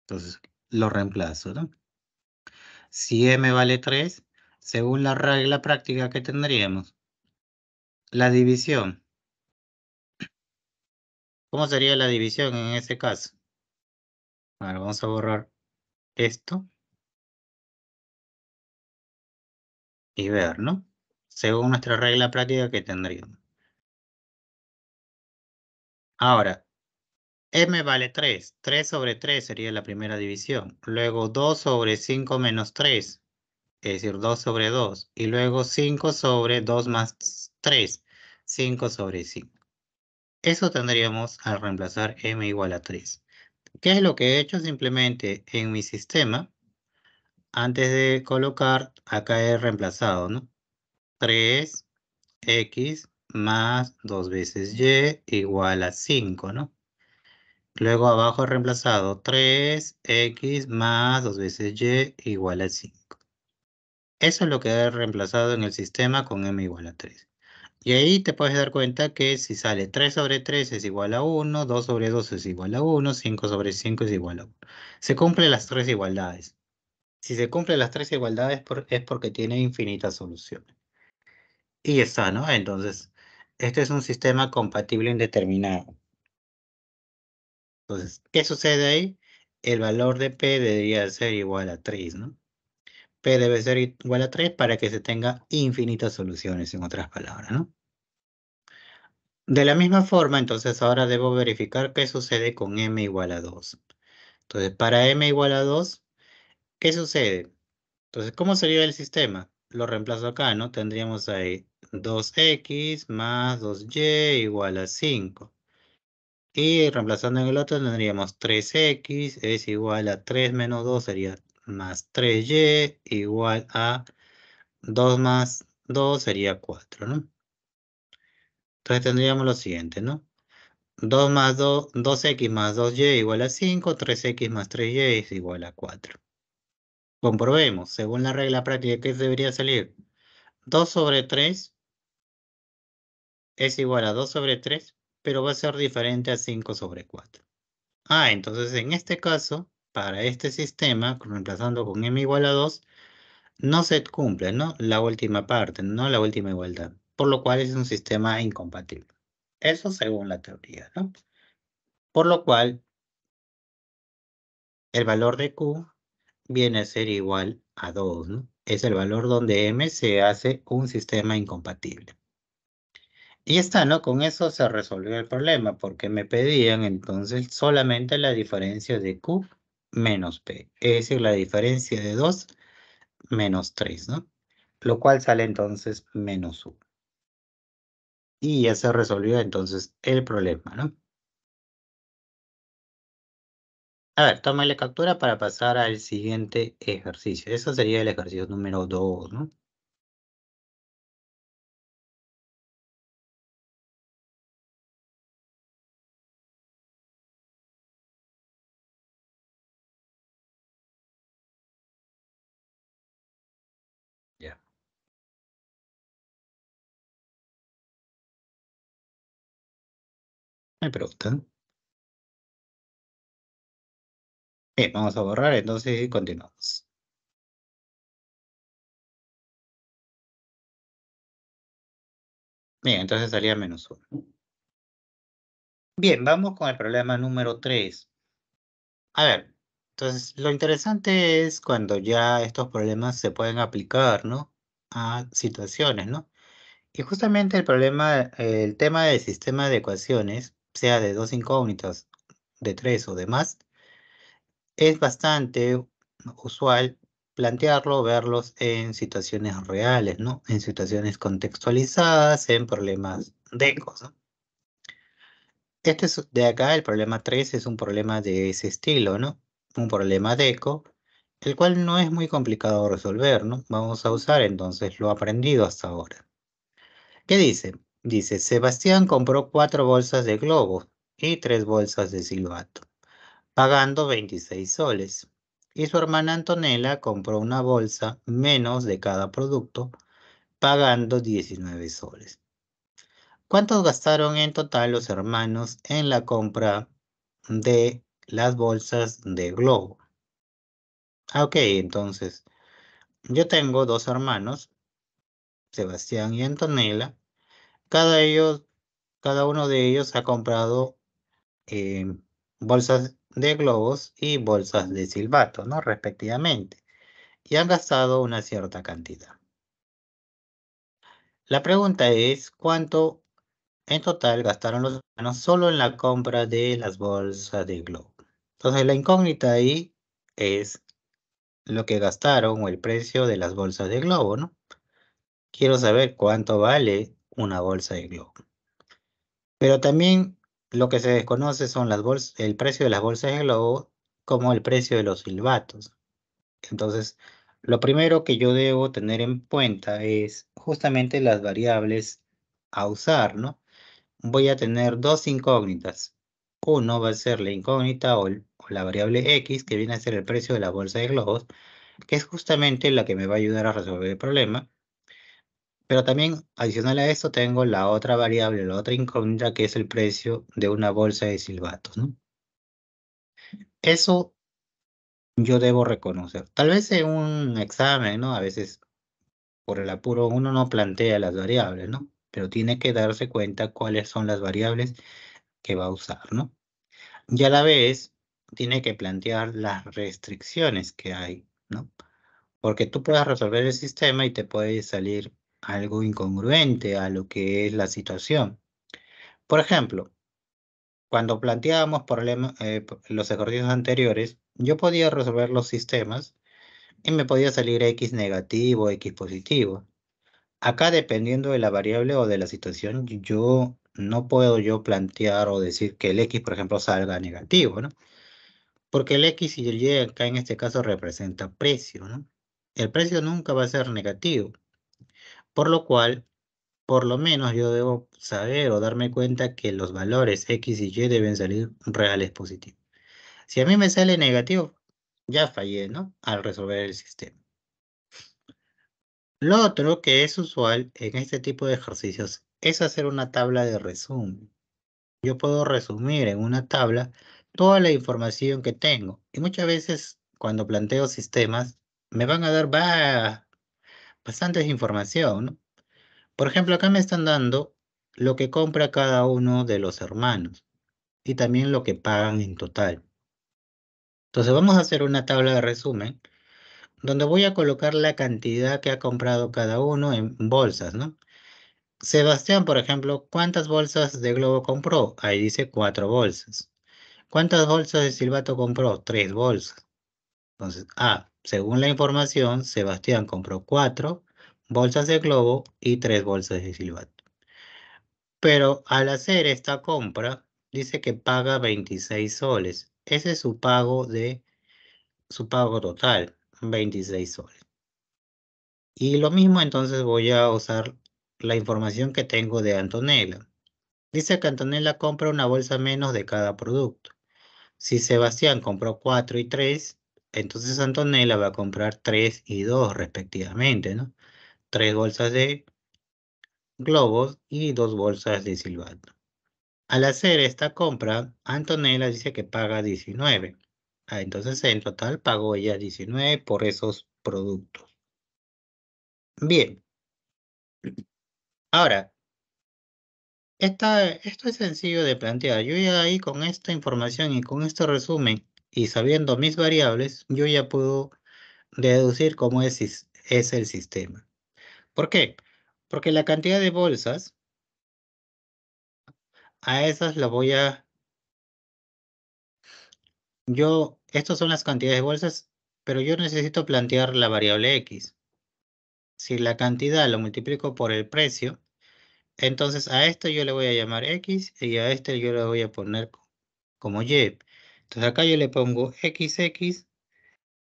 Entonces, lo reemplazo, ¿no? Si m vale 3, según la regla práctica que tendríamos, la división. ¿Cómo sería la división en ese caso? Bueno, vamos a borrar esto y ver, ¿no? Según nuestra regla práctica que tendríamos. Ahora, m vale 3. 3 sobre 3 sería la primera división. Luego 2 sobre 5 menos 3, es decir, 2 sobre 2. Y luego 5 sobre 2 más 3, 5 sobre 5. Eso tendríamos al reemplazar m igual a 3. ¿Qué es lo que he hecho? Simplemente en mi sistema, antes de colocar, acá he reemplazado, ¿no? 3x más 2 veces y igual a 5, ¿no? Luego abajo he reemplazado 3x más 2 veces y igual a 5. Eso es lo que he reemplazado en el sistema con m igual a 3. Y ahí te puedes dar cuenta que si sale 3 sobre 3 es igual a 1, 2 sobre 2 es igual a 1, 5 sobre 5 es igual a 1. Se cumplen las tres igualdades. Si se cumplen las tres igualdades por, es porque tiene infinitas soluciones. Y está, ¿no? Entonces, este es un sistema compatible indeterminado. Entonces, ¿qué sucede ahí? El valor de P debería ser igual a 3, ¿no? P debe ser igual a 3 para que se tenga infinitas soluciones, en otras palabras, ¿no? De la misma forma, entonces ahora debo verificar qué sucede con m igual a 2. Entonces, para m igual a 2, ¿qué sucede? Entonces, ¿cómo sería el sistema? Lo reemplazo acá, ¿no? Tendríamos ahí 2x más 2y igual a 5. Y reemplazando en el otro tendríamos 3x es igual a 3 menos 2 sería más 3y igual a 2 más 2 sería 4, ¿no? Entonces tendríamos lo siguiente, ¿no? 2 más 2, 2x más 2y igual a 5, 3x más 3y es igual a 4. Comprobemos, según la regla práctica, ¿qué debería salir? 2 sobre 3 es igual a 2 sobre 3, pero va a ser diferente a 5 sobre 4. Ah, entonces en este caso, para este sistema, reemplazando con m igual a 2, no se cumple ¿no? la última parte, no la última igualdad, por lo cual es un sistema incompatible. Eso según la teoría, ¿no? Por lo cual, el valor de Q viene a ser igual a 2, ¿no? Es el valor donde M se hace un sistema incompatible. Y está, ¿no? Con eso se resolvió el problema, porque me pedían entonces solamente la diferencia de Q menos p, Es decir, la diferencia de 2 menos 3, ¿no? Lo cual sale entonces menos 1. Y ya se resolvió entonces el problema, ¿no? A ver, toma la captura para pasar al siguiente ejercicio. Eso sería el ejercicio número 2, ¿no? pregunta. Bien, vamos a borrar entonces y continuamos. Bien, entonces salía menos uno. Bien, vamos con el problema número 3. A ver, entonces lo interesante es cuando ya estos problemas se pueden aplicar, ¿no? A situaciones, ¿no? Y justamente el problema, el tema del sistema de ecuaciones sea de dos incógnitas, de tres o de más, es bastante usual plantearlo, verlos en situaciones reales, ¿no? En situaciones contextualizadas, en problemas de cosas. Este de acá, el problema 3, es un problema de ese estilo, ¿no? Un problema de eco, el cual no es muy complicado resolver, ¿no? Vamos a usar entonces lo aprendido hasta ahora. ¿Qué dice? Dice, Sebastián compró cuatro bolsas de globo y tres bolsas de silbato, pagando 26 soles. Y su hermana Antonella compró una bolsa menos de cada producto, pagando 19 soles. ¿Cuántos gastaron en total los hermanos en la compra de las bolsas de globo? Ah, ok, entonces, yo tengo dos hermanos, Sebastián y Antonella, cada, ellos, cada uno de ellos ha comprado em, bolsas de globos y bolsas de silbato, ¿no? Respectivamente. Y han gastado una cierta cantidad. La pregunta es, ¿cuánto en total gastaron los humanos solo en la compra de las bolsas de globo? Entonces la incógnita ahí es lo que gastaron o el precio de las bolsas de globo, ¿no? Quiero saber cuánto vale una bolsa de Globo. Pero también lo que se desconoce son las bolsas, el precio de las bolsas de Globo como el precio de los silbatos. Entonces, lo primero que yo debo tener en cuenta es justamente las variables a usar, ¿no? Voy a tener dos incógnitas. Uno va a ser la incógnita o, o la variable X, que viene a ser el precio de la bolsa de globos, que es justamente la que me va a ayudar a resolver el problema. Pero también, adicional a esto, tengo la otra variable, la otra incógnita, que es el precio de una bolsa de silbatos, ¿no? Eso yo debo reconocer. Tal vez en un examen, ¿no? A veces, por el apuro, uno no plantea las variables, ¿no? Pero tiene que darse cuenta cuáles son las variables que va a usar, ¿no? Y a la vez, tiene que plantear las restricciones que hay, ¿no? Porque tú puedes resolver el sistema y te puede salir algo incongruente a lo que es la situación. Por ejemplo, cuando planteábamos eh, los ejercicios anteriores, yo podía resolver los sistemas y me podía salir x negativo, x positivo. Acá, dependiendo de la variable o de la situación, yo no puedo yo plantear o decir que el x, por ejemplo, salga negativo, ¿no? Porque el x y el y acá en este caso representa precio, ¿no? El precio nunca va a ser negativo. Por lo cual, por lo menos yo debo saber o darme cuenta que los valores X y Y deben salir reales positivos. Si a mí me sale negativo, ya fallé, ¿no? Al resolver el sistema. Lo otro que es usual en este tipo de ejercicios es hacer una tabla de resumen. Yo puedo resumir en una tabla toda la información que tengo. Y muchas veces cuando planteo sistemas, me van a dar va, bastante información. ¿no? Por ejemplo, acá me están dando lo que compra cada uno de los hermanos y también lo que pagan en total. Entonces vamos a hacer una tabla de resumen donde voy a colocar la cantidad que ha comprado cada uno en bolsas, ¿no? Sebastián, por ejemplo, ¿cuántas bolsas de globo compró? Ahí dice cuatro bolsas. ¿Cuántas bolsas de silbato compró? Tres bolsas. Entonces, ah según la información, Sebastián compró cuatro bolsas de globo y tres bolsas de silbato. Pero al hacer esta compra, dice que paga 26 soles. Ese es su pago de su pago total, 26 soles. Y lo mismo entonces voy a usar la información que tengo de Antonella. Dice que Antonella compra una bolsa menos de cada producto. Si Sebastián compró cuatro y tres... Entonces Antonella va a comprar 3 y 2 respectivamente, ¿no? 3 bolsas de globos y 2 bolsas de silbato. Al hacer esta compra, Antonella dice que paga 19. Ah, entonces en total pagó ella 19 por esos productos. Bien. Ahora, esto es sencillo de plantear. Yo ya ahí con esta información y con este resumen y sabiendo mis variables, yo ya puedo deducir cómo es, es el sistema. ¿Por qué? Porque la cantidad de bolsas, a esas las voy a... Yo, estas son las cantidades de bolsas, pero yo necesito plantear la variable X. Si la cantidad lo multiplico por el precio, entonces a esto yo le voy a llamar X y a este yo le voy a poner como Y. Entonces acá yo le pongo XX,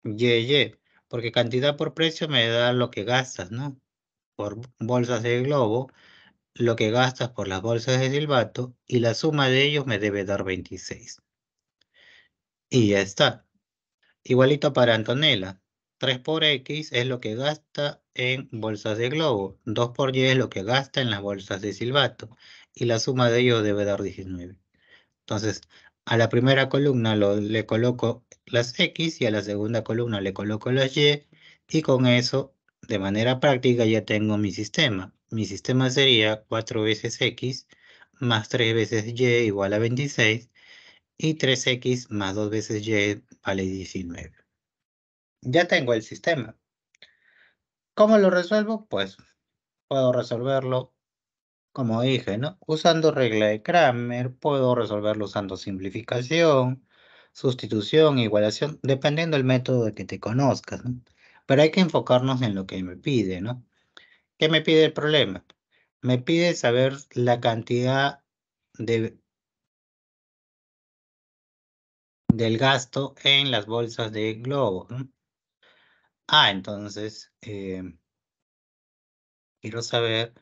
YY, porque cantidad por precio me da lo que gastas, ¿no? Por bolsas de globo, lo que gastas por las bolsas de silbato y la suma de ellos me debe dar 26. Y ya está. Igualito para Antonella. 3 por X es lo que gasta en bolsas de globo. 2 por Y es lo que gasta en las bolsas de silbato. Y la suma de ellos debe dar 19. Entonces, a la primera columna le coloco las X y a la segunda columna le coloco las Y y con eso, de manera práctica, ya tengo mi sistema. Mi sistema sería 4 veces X más 3 veces Y igual a 26 y 3X más 2 veces Y vale 19. Ya tengo el sistema. ¿Cómo lo resuelvo? Pues puedo resolverlo como dije, ¿no? Usando regla de Kramer, puedo resolverlo usando simplificación, sustitución, igualación, dependiendo del método que te conozcas, Pero hay que enfocarnos en lo que me pide, ¿no? ¿Qué me pide el problema? Me pide saber la cantidad del gasto en las bolsas de globo. Ah, entonces, eh, quiero saber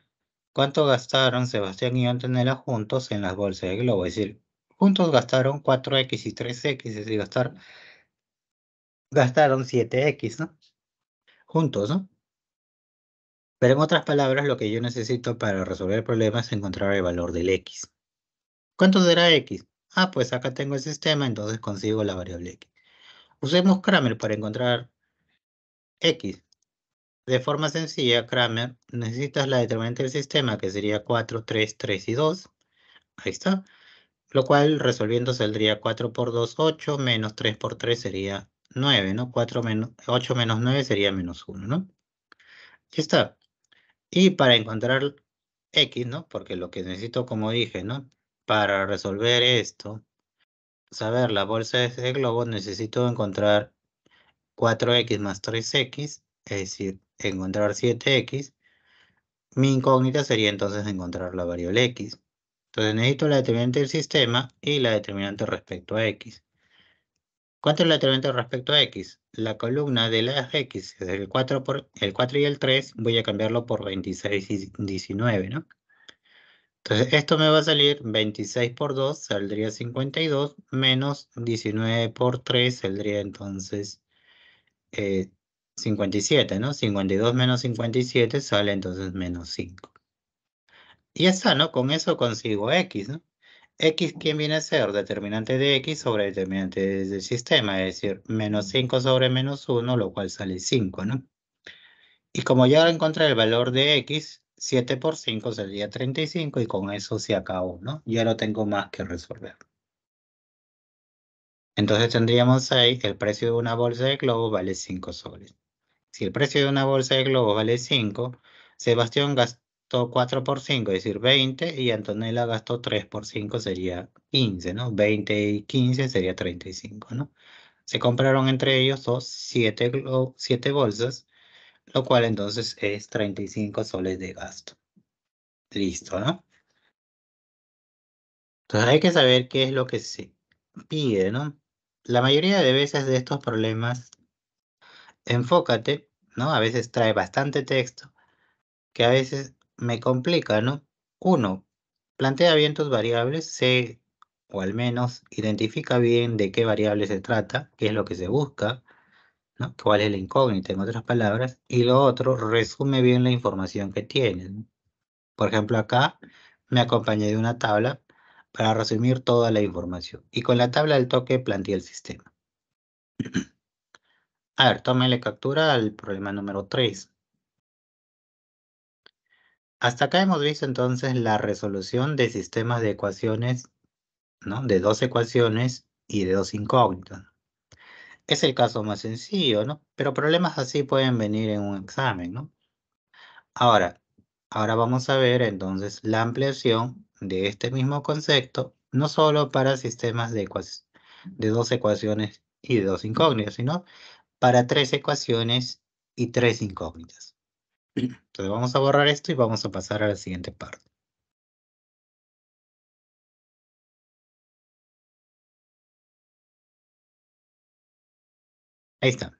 cuánto gastaron Sebastián y Antonella juntos en las bolsas de globo. Es decir, juntos gastaron 4X y 3X, es decir, gastaron 7X, ¿no? Juntos, ¿no? Pero en otras palabras, lo que yo necesito para resolver el problema es encontrar el valor del X. ¿Cuánto será X? Ah, pues acá tengo el sistema, entonces consigo la variable X. Usemos Kramer para encontrar X. De forma sencilla, Kramer, necesitas la determinante del sistema, que sería 4, 3, 3 y 2. Ahí está. Lo cual, resolviendo, saldría 4 por 2, 8, menos 3 por 3 sería 9, ¿no? 4 menos, 8 menos 9 sería menos 1, ¿no? Ahí está. Y para encontrar X, ¿no? Porque lo que necesito, como dije, ¿no? Para resolver esto, saber la bolsa de ese globo, necesito encontrar 4X más 3X, es decir, encontrar 7x. Mi incógnita sería entonces encontrar la variable x. Entonces necesito la determinante del sistema y la determinante respecto a x. ¿Cuánto es la determinante respecto a x? La columna de las x, es el 4, por, el 4 y el 3, voy a cambiarlo por 26 y 19, ¿no? Entonces esto me va a salir 26 por 2, saldría 52, menos 19 por 3, saldría entonces eh, 57, ¿no? 52 menos 57 sale entonces menos 5. Y ya está, ¿no? Con eso consigo x, ¿no? x, ¿quién viene a ser? Determinante de x sobre determinante del sistema, es decir, menos 5 sobre menos 1, lo cual sale 5, ¿no? Y como ya encontré el valor de x, 7 por 5 sería 35 y con eso se acabó, ¿no? Ya no tengo más que resolver. Entonces tendríamos ahí, el precio de una bolsa de globo vale 5 soles. Si el precio de una bolsa de globos vale 5, Sebastián gastó 4 por 5, es decir, 20, y Antonella gastó 3 por 5, sería 15, ¿no? 20 y 15 sería 35, ¿no? Se compraron entre ellos dos 7, 7 bolsas, lo cual entonces es 35 soles de gasto. Listo, ¿no? Entonces hay que saber qué es lo que se pide, ¿no? La mayoría de veces de estos problemas enfócate, ¿no? A veces trae bastante texto, que a veces me complica, ¿no? Uno, plantea bien tus variables, sé o al menos identifica bien de qué variable se trata, qué es lo que se busca, ¿no? cuál es la incógnita, en otras palabras, y lo otro, resume bien la información que tienes. Por ejemplo, acá me acompañé de una tabla para resumir toda la información, y con la tabla del toque planteé el sistema. A ver, tómele captura al problema número 3. Hasta acá hemos visto entonces la resolución de sistemas de ecuaciones, ¿no? De dos ecuaciones y de dos incógnitas. Es el caso más sencillo, ¿no? Pero problemas así pueden venir en un examen, ¿no? Ahora, ahora vamos a ver entonces la ampliación de este mismo concepto, no solo para sistemas de, de dos ecuaciones y de dos incógnitas, sino para tres ecuaciones y tres incógnitas. Entonces vamos a borrar esto y vamos a pasar a la siguiente parte. Ahí está.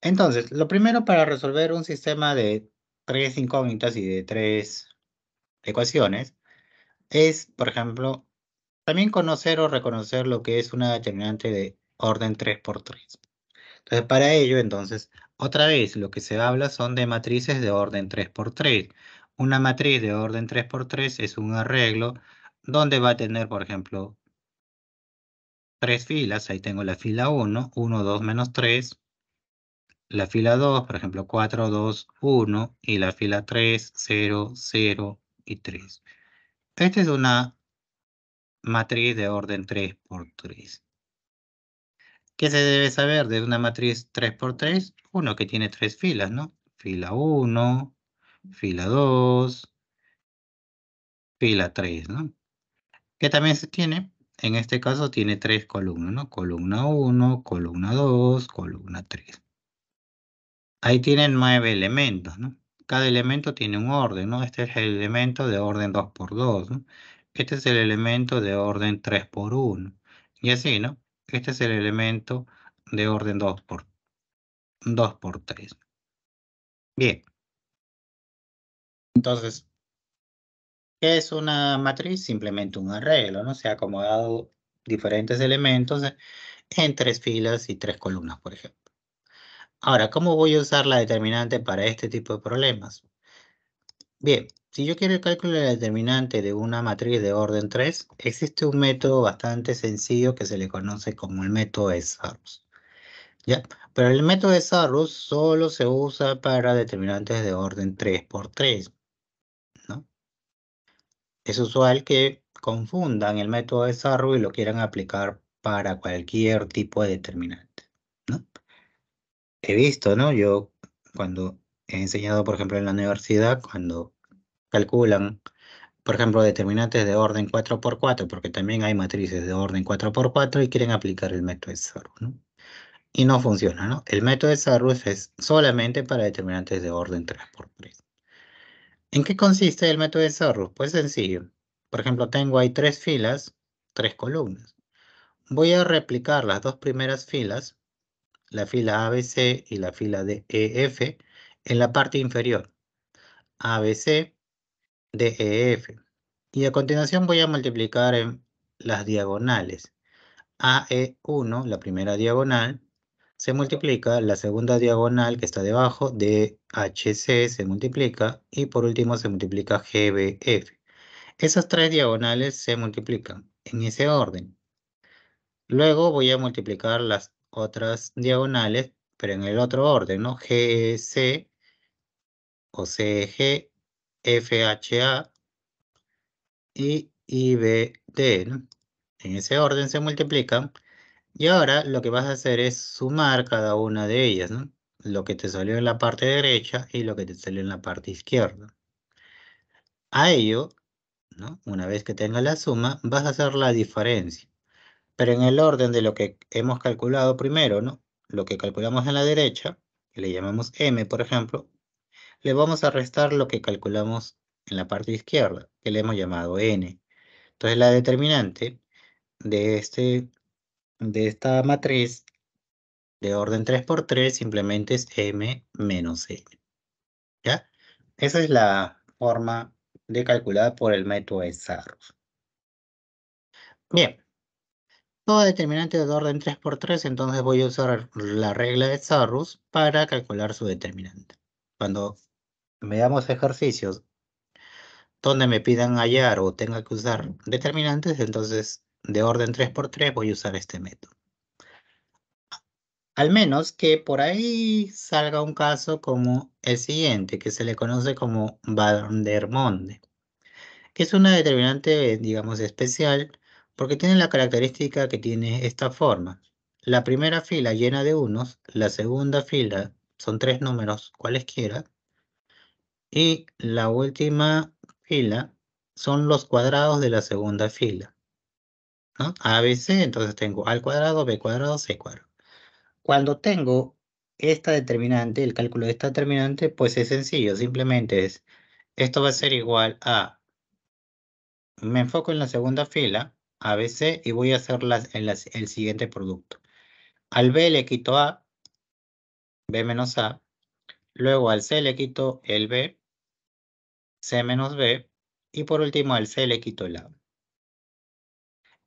Entonces, lo primero para resolver un sistema de tres incógnitas y de tres ecuaciones es, por ejemplo, también conocer o reconocer lo que es una determinante de orden 3 por 3. Entonces, eh, para ello, entonces, otra vez, lo que se habla son de matrices de orden 3x3. Una matriz de orden 3x3 es un arreglo donde va a tener, por ejemplo, tres filas. Ahí tengo la fila 1, 1, 2, menos 3. La fila 2, por ejemplo, 4, 2, 1. Y la fila 3, 0, 0 y 3. Esta es una matriz de orden 3 x 3. ¿Qué se debe saber de una matriz 3x3? Uno que tiene tres filas, ¿no? Fila 1, fila 2, fila 3, ¿no? Que también se tiene, en este caso tiene tres columnas, ¿no? Columna 1, columna 2, columna 3. Ahí tienen nueve elementos, ¿no? Cada elemento tiene un orden, ¿no? Este es el elemento de orden 2x2, ¿no? Este es el elemento de orden 3x1. Y así, ¿no? Este es el elemento de orden 2 por, por 3. Bien. Entonces, ¿qué es una matriz? Simplemente un arreglo, ¿no? Se ha acomodado diferentes elementos en tres filas y tres columnas, por ejemplo. Ahora, ¿cómo voy a usar la determinante para este tipo de problemas? Bien, si yo quiero el cálculo determinante de una matriz de orden 3, existe un método bastante sencillo que se le conoce como el método de Sarrus. ¿Ya? Pero el método de Sarrus solo se usa para determinantes de orden 3 por 3. ¿no? Es usual que confundan el método de Sarrus y lo quieran aplicar para cualquier tipo de determinante. ¿no? He visto, ¿no? Yo cuando he enseñado, por ejemplo, en la universidad, cuando calculan, por ejemplo, determinantes de orden 4x4, porque también hay matrices de orden 4x4 y quieren aplicar el método de Sarrus, ¿no? Y no funciona, ¿no? El método de Sarrus es solamente para determinantes de orden 3x3. ¿En qué consiste el método de Sarrus? Pues sencillo. Por ejemplo, tengo ahí tres filas, tres columnas. Voy a replicar las dos primeras filas, la fila ABC y la fila DEF, en la parte inferior. ABC DEF Y a continuación voy a multiplicar en las diagonales. AE1, la primera diagonal, se multiplica, la segunda diagonal que está debajo de HC se multiplica y por último se multiplica GBF. Esas tres diagonales se multiplican en ese orden. Luego voy a multiplicar las otras diagonales, pero en el otro orden, ¿no? GC o CG FHA y IBD. En ese orden se multiplican. Y ahora lo que vas a hacer es sumar cada una de ellas. ¿no? Lo que te salió en la parte derecha y lo que te salió en la parte izquierda. A ello, una vez que tengas la suma, vas a hacer la diferencia. Pero en el orden de lo que hemos calculado primero, ¿no? Lo que calculamos en la derecha, que le llamamos M, por ejemplo, le vamos a restar lo que calculamos en la parte izquierda, que le hemos llamado n. Entonces la determinante de, este, de esta matriz de orden 3 por 3 simplemente es m menos n. ¿Ya? Esa es la forma de calcular por el método de Sarrus. Bien. Toda determinante de orden 3 por 3, entonces voy a usar la regla de Sarrus para calcular su determinante. Cuando me damos ejercicios donde me pidan hallar o tenga que usar determinantes, entonces de orden 3x3 voy a usar este método. Al menos que por ahí salga un caso como el siguiente, que se le conoce como Van der que es una determinante, digamos, especial, porque tiene la característica que tiene esta forma. La primera fila llena de unos, la segunda fila son tres números cualesquiera, y la última fila son los cuadrados de la segunda fila. ¿no? ABC, entonces tengo al cuadrado, B cuadrado, C cuadrado. Cuando tengo esta determinante, el cálculo de esta determinante, pues es sencillo, simplemente es, esto va a ser igual a, me enfoco en la segunda fila, ABC, y voy a hacer el siguiente producto. Al B le quito A, B menos A, Luego al C le quito el B, C menos B. Y por último al C le quito el A.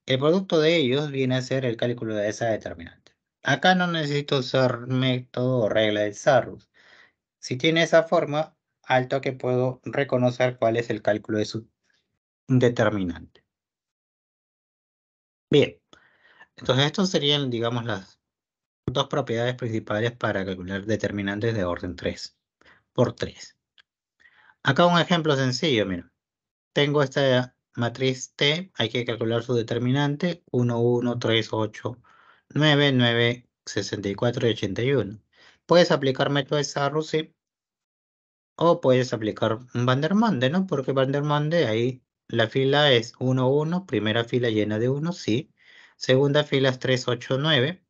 El producto de ellos viene a ser el cálculo de esa determinante. Acá no necesito usar método o regla de Sarrus. Si tiene esa forma, alto que puedo reconocer cuál es el cálculo de su determinante. Bien, entonces estos serían, digamos, las dos propiedades principales para calcular determinantes de orden 3 por 3. Acá un ejemplo sencillo, mira. Tengo esta matriz T, hay que calcular su determinante, 1, 1, 3, 8, 9, 9, 64 y 81. Puedes aplicar método de sí. o puedes aplicar un Van der ¿no? Porque Van der ahí la fila es 1, 1, primera fila llena de 1, sí. Segunda fila es 3, 8, 9.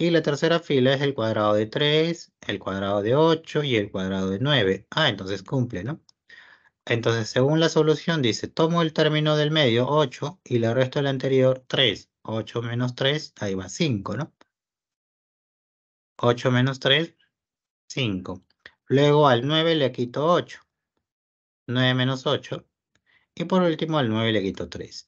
Y la tercera fila es el cuadrado de 3, el cuadrado de 8 y el cuadrado de 9. Ah, entonces cumple, ¿no? Entonces, según la solución, dice, tomo el término del medio, 8, y le resto el anterior, 3. 8 menos 3, ahí va 5, ¿no? 8 menos 3, 5. Luego al 9 le quito 8. 9 menos 8. Y por último al 9 le quito 3.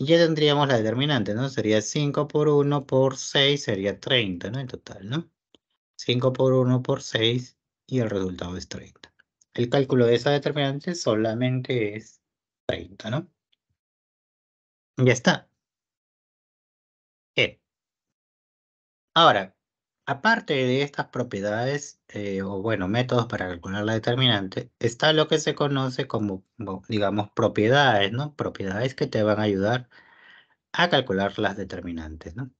Y ya tendríamos la determinante, ¿no? Sería 5 por 1 por 6, sería 30, ¿no? En total, ¿no? 5 por 1 por 6 y el resultado es 30. El cálculo de esa determinante solamente es 30, ¿no? Ya está. Bien. Ahora, Aparte de estas propiedades, eh, o bueno, métodos para calcular la determinante, está lo que se conoce como, digamos, propiedades, ¿no? Propiedades que te van a ayudar a calcular las determinantes, ¿no?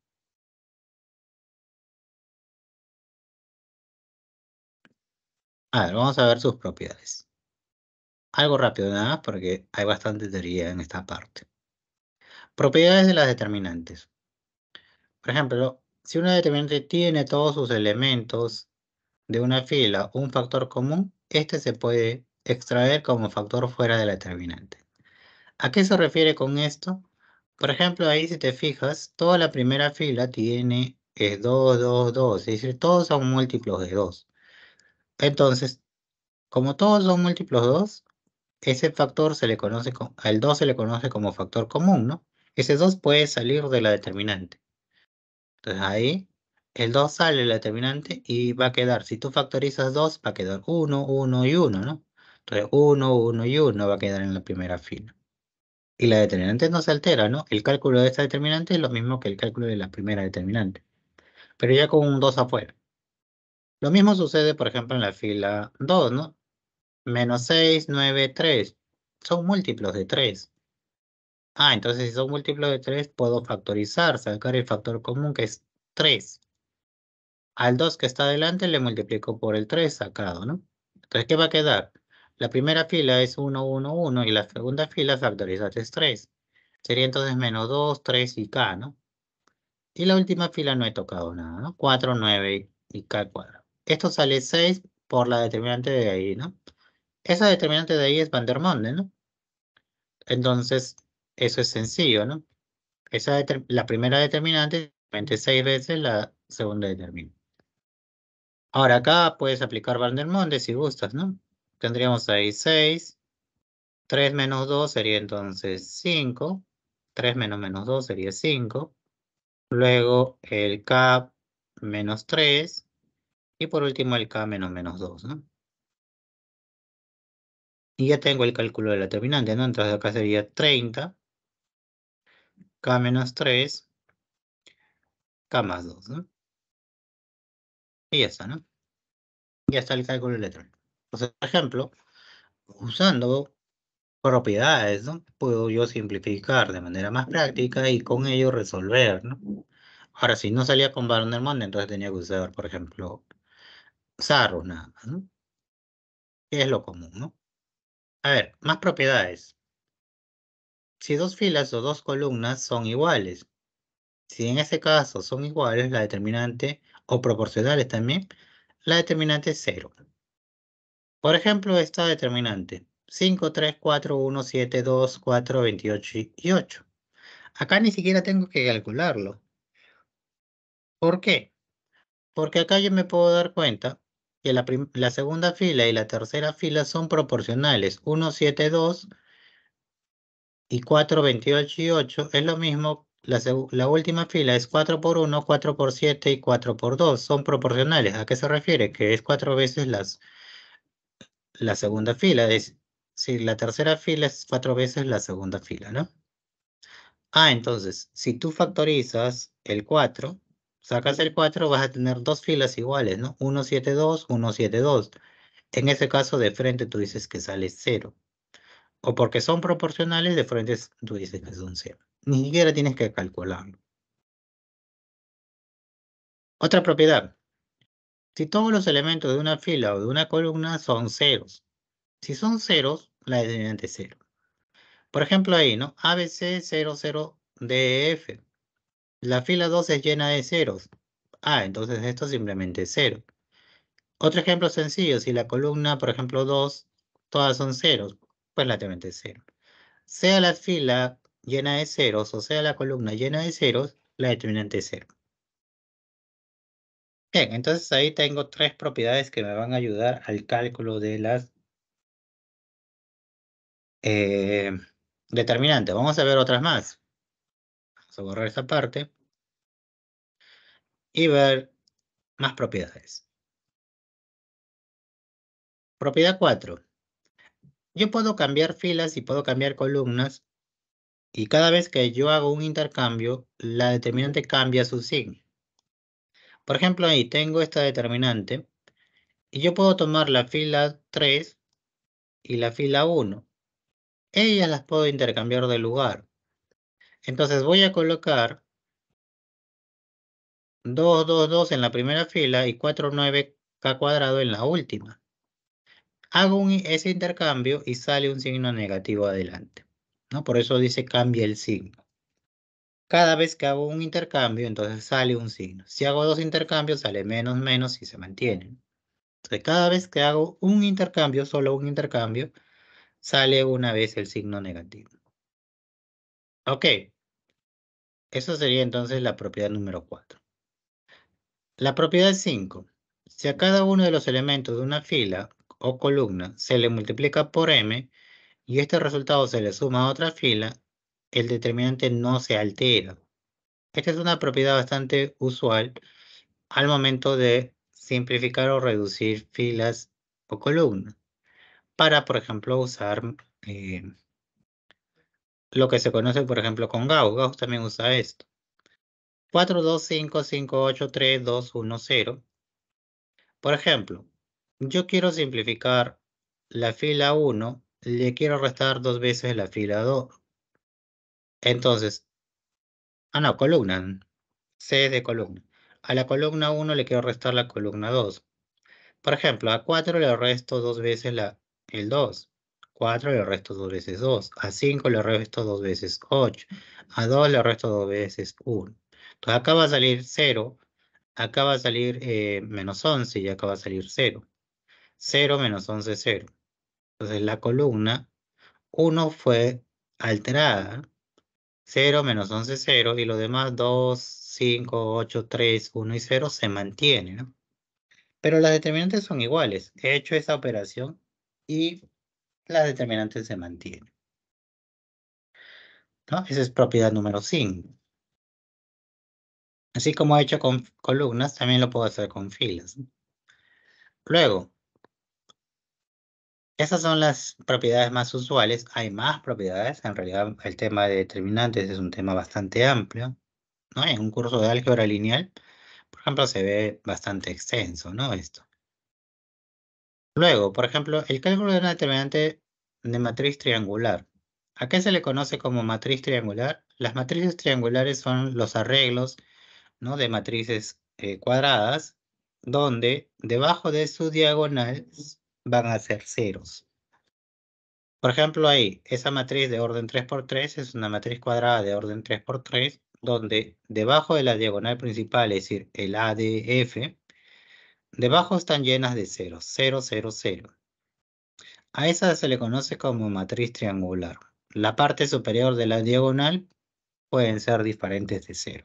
A ver, vamos a ver sus propiedades. Algo rápido nada más porque hay bastante teoría en esta parte. Propiedades de las determinantes. Por ejemplo, si una determinante tiene todos sus elementos de una fila un factor común, este se puede extraer como factor fuera de la determinante. ¿A qué se refiere con esto? Por ejemplo, ahí si te fijas, toda la primera fila tiene es 2, 2, 2, es decir, todos son múltiplos de 2. Entonces, como todos son múltiplos 2, ese factor se le conoce, al 2 se le conoce como factor común, ¿no? Ese 2 puede salir de la determinante. Entonces ahí el 2 sale la determinante y va a quedar, si tú factorizas 2, va a quedar 1, 1 y 1, ¿no? Entonces 1, 1 y 1 va a quedar en la primera fila. Y la determinante no se altera, ¿no? El cálculo de esta determinante es lo mismo que el cálculo de la primera determinante. Pero ya con un 2 afuera. Lo mismo sucede, por ejemplo, en la fila 2, ¿no? Menos 6, 9, 3. Son múltiplos de 3. Ah, entonces si son múltiplo de 3, puedo factorizar, sacar el factor común que es 3. Al 2 que está adelante le multiplico por el 3 sacado, ¿no? Entonces, ¿qué va a quedar? La primera fila es 1, 1, 1 y la segunda fila factorizada es 3. Sería entonces menos 2, 3 y k, ¿no? Y la última fila no he tocado nada, ¿no? 4, 9 y k cuadrado. Esto sale 6 por la determinante de ahí, ¿no? Esa determinante de ahí es Van der Monde, ¿no? Entonces, eso es sencillo, ¿no? la primera determinante es 26 veces la segunda determinante. Ahora acá puedes aplicar Van der Monde si gustas, ¿no? Tendríamos ahí 6. 3 menos 2 sería entonces 5. 3 menos menos 2 sería 5. Luego el K menos 3. Y por último el K menos menos 2, ¿no? Y ya tengo el cálculo de la determinante, ¿no? Entonces acá sería 30 K menos 3, K más 2, ¿no? Y ya ¿no? Ya está el cálculo electrónico. por ejemplo, usando propiedades, ¿no? Puedo yo simplificar de manera más práctica y con ello resolver, ¿no? Ahora, si no salía con Baron del entonces tenía que usar, por ejemplo, Sarro ¿no? es lo común, ¿no? A ver, más propiedades si dos filas o dos columnas son iguales, si en ese caso son iguales, la determinante, o proporcionales también, la determinante es 0. Por ejemplo, esta determinante, 5, 3, 4, 1, 7, 2, 4, 28 y 8. Acá ni siquiera tengo que calcularlo. ¿Por qué? Porque acá yo me puedo dar cuenta que la, segunda fila y la tercera fila son proporcionales. 1, 7, 2, y 4, 28 y 8 es lo mismo. La, última fila es 4 por 1, 4 por 7 y 4 por 2. Son proporcionales. ¿A qué se refiere? Que es 4 veces la segunda fila. Es decir, la tercera fila es 4 veces la segunda fila, ¿no? Ah, entonces, si tú factorizas el 4, sacas el 4, vas a tener dos filas iguales, ¿no? 1, 7, 2, 1, 7, 2. En ese caso, de frente tú dices que sale 0 o porque son proporcionales, de fuentes, tú dices que son cero. Ni siquiera tienes que calcularlo. Otra propiedad. Si todos los elementos de una fila o de una columna son ceros. Si son ceros, la determinante es cero. Por ejemplo, ahí, ¿no? ABC 00 DEF. La fila 2 es llena de ceros. Ah, entonces esto simplemente es cero. Otro ejemplo sencillo, si la columna, por ejemplo, 2, todas son ceros. Pues, la relativamente cero. Sea la fila llena de ceros o sea la columna llena de ceros, la determinante es cero. Bien, entonces ahí tengo tres propiedades que me van a ayudar al cálculo de las eh, determinantes. Vamos a ver otras más. Vamos a borrar esta parte. Y ver más propiedades. Propiedad 4 yo puedo cambiar filas y puedo cambiar columnas y cada vez que yo hago un intercambio, la determinante cambia su signo. Por ejemplo, ahí tengo esta determinante y yo puedo tomar la fila 3 y la fila 1. Ellas las puedo intercambiar de lugar. Entonces voy a colocar 2, 2, 2 en la primera fila y 4, 9, k cuadrado en la última hago un, ese intercambio y sale un signo negativo adelante. ¿no? Por eso dice cambia el signo. Cada vez que hago un intercambio, entonces sale un signo. Si hago dos intercambios, sale menos, menos y se mantienen. Entonces, cada vez que hago un intercambio, solo un intercambio, sale una vez el signo negativo. Ok. Eso sería entonces la propiedad número 4. La propiedad 5. Si a cada uno de los elementos de una fila o columna se le multiplica por m y este resultado se le suma a otra fila, el determinante no se altera. Esta es una propiedad bastante usual al momento de simplificar o reducir filas o columnas. Para, por ejemplo, usar eh, lo que se conoce, por ejemplo, con Gauss. Gauss también usa esto. 4, 2, 5, 5, 8, 3, 2, 1, 0. Por ejemplo, yo quiero simplificar la fila 1, le quiero restar dos veces la fila 2. Entonces, ah no, columna, C es de columna. A la columna 1 le quiero restar la columna 2. Por ejemplo, a 4 le resto dos veces el 2. 4 le resto dos veces 2. A 5 le resto dos veces 8. A 2 le resto dos veces 1. Entonces acá va a salir 0. Acá va a salir eh, menos 11 y acá va a salir 0. 0 menos 11 0. Entonces la columna 1 fue alterada. 0 menos 11 0 y los demás 2, 5, 8, 3, 1 y 0 se mantiene. Pero las determinantes son iguales. He hecho esa operación y las determinantes se mantienen. Esa es propiedad número 5. Así como he hecho con columnas, también lo puedo hacer con filas. Luego, esas son las propiedades más usuales. Hay más propiedades. En realidad, el tema de determinantes es un tema bastante amplio. ¿no? En un curso de álgebra lineal, por ejemplo, se ve bastante extenso ¿no? esto. Luego, por ejemplo, el cálculo de una determinante de matriz triangular. ¿A qué se le conoce como matriz triangular? Las matrices triangulares son los arreglos ¿no? de matrices eh, cuadradas, donde debajo de su diagonal van a ser ceros. Por ejemplo, ahí, esa matriz de orden 3x3 es una matriz cuadrada de orden 3x3, donde debajo de la diagonal principal, es decir, el ADF, debajo están llenas de ceros, 0, 0, 0. A esa se le conoce como matriz triangular. La parte superior de la diagonal pueden ser diferentes de cero.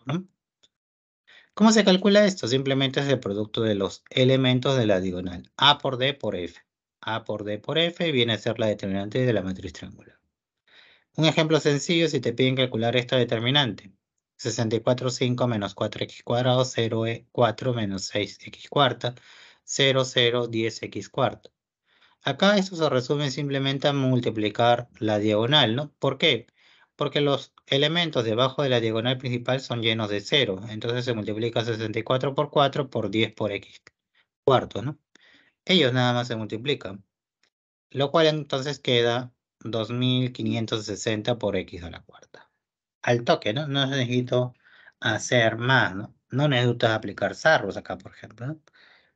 ¿Cómo se calcula esto? Simplemente es el producto de los elementos de la diagonal, A por D por F. A por D por F viene a ser la determinante de la matriz triangular. Un ejemplo sencillo si te piden calcular esta determinante. 64, 5 menos 4x cuadrado, 0E, 4 menos 6x cuarta, 0, 0, 10x cuarto. Acá esto se resume simplemente a multiplicar la diagonal, ¿no? ¿Por qué? Porque los elementos debajo de la diagonal principal son llenos de 0. Entonces se multiplica 64 por 4 por 10 por x cuarto, ¿no? ellos nada más se multiplican. Lo cual entonces queda 2560 por x a la cuarta. Al toque, ¿no? No necesito hacer más, ¿no? No necesito aplicar Zarros acá, por ejemplo.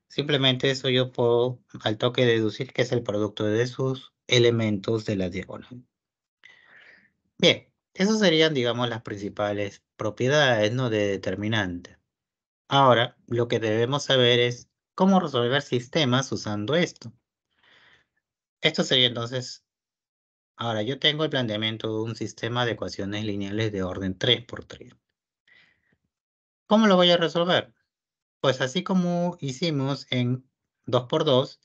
Simplemente eso yo puedo al toque deducir que es el producto de sus elementos de la diagonal. Bien, esas serían, digamos, las principales propiedades, ¿no? De determinante. Ahora, lo que debemos saber es cómo resolver sistemas usando esto. Esto sería entonces, ahora yo tengo el planteamiento de un sistema de ecuaciones lineales de orden 3 por 3. ¿Cómo lo voy a resolver? Pues así como hicimos en 2 por 2,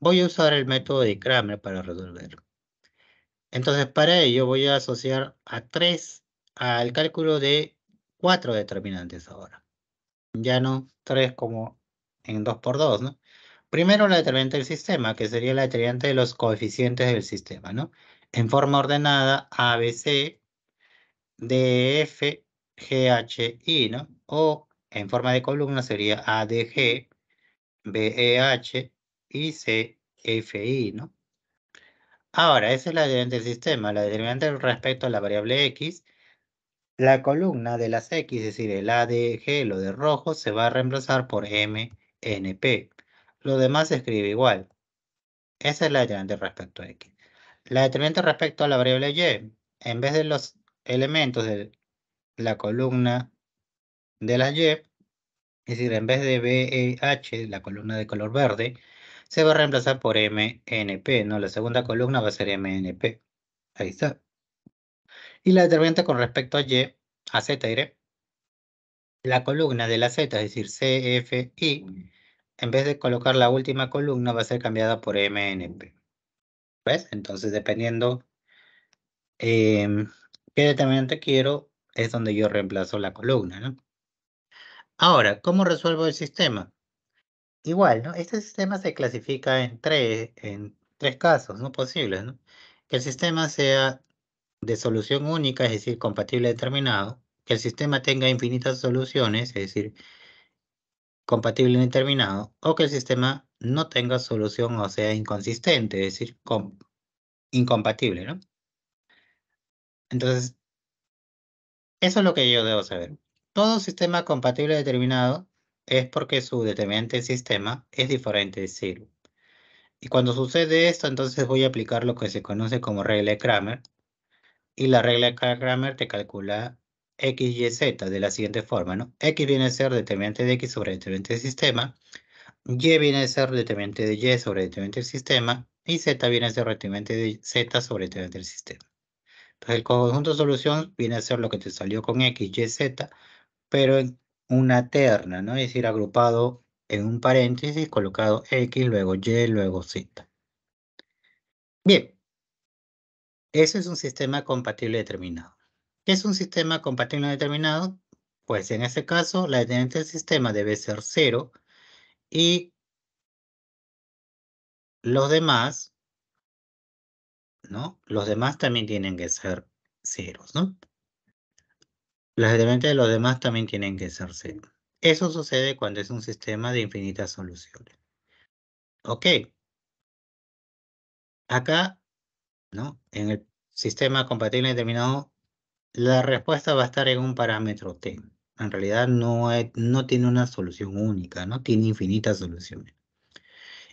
voy a usar el método de Kramer para resolverlo. Entonces, para ello voy a asociar a 3 al cálculo de 4 determinantes ahora. Ya no 3 como en 2x2, ¿no? Primero la determinante del sistema, que sería la determinante de los coeficientes del sistema, ¿no? En forma ordenada, ABC, DF, GHI, ¿no? O en forma de columna sería ADG, BEH, CFI, ¿no? Ahora, esa es la determinante del sistema, la determinante respecto a la variable X. La columna de las X, es decir, el ADG, lo de rojo, se va a reemplazar por M NP. Lo demás se escribe igual. Esa es la determinante respecto a X. La determinante respecto a la variable Y, en vez de los elementos de la columna de la Y, es decir, en vez de B, e, H la columna de color verde, se va a reemplazar por M, MNP, ¿no? La segunda columna va a ser M, N, P Ahí está. Y la determinante con respecto a Y, a Z diré, la columna de la Z, es decir, C, F, I en vez de colocar la última columna, va a ser cambiada por MNP. ¿Ves? Entonces, dependiendo em, qué determinante quiero, es donde yo reemplazo la columna, ¿no? Ahora, ¿cómo resuelvo el sistema? Igual, ¿no? Este sistema se clasifica en tres, en tres casos, ¿no? Posibles, ¿no? Que el sistema sea de solución única, es decir, compatible determinado, que el sistema tenga infinitas soluciones, es decir, compatible determinado o que el sistema no tenga solución o sea inconsistente, es decir, incompatible, ¿no? Entonces, eso es lo que yo debo saber. Todo sistema compatible determinado es porque su determinante sistema es diferente de cero. Y cuando sucede esto, entonces voy a aplicar lo que se conoce como regla de Kramer. Y la regla de Kramer te calcula x, y, z de la siguiente forma, ¿no? X viene a ser determinante de x sobre determinante del sistema, y viene a ser determinante de y sobre determinante del sistema, y z viene a ser determinante de z sobre determinante del sistema. Entonces pues el conjunto de solución viene a ser lo que te salió con x, y, z, pero en una terna, ¿no? Es decir, agrupado en un paréntesis, colocado x, luego y, luego z. Bien. Eso es un sistema compatible determinado. ¿Qué es un sistema compatible determinado? Pues en ese caso, la determinante del sistema debe ser cero y los demás, ¿no? Los demás también tienen que ser ceros, ¿no? Las determinantes de los demás también tienen que ser cero. Eso sucede cuando es un sistema de infinitas soluciones. Ok. Acá, ¿no? En el sistema compatible determinado la respuesta va a estar en un parámetro T. En realidad no, no tiene una solución única, no tiene infinitas soluciones.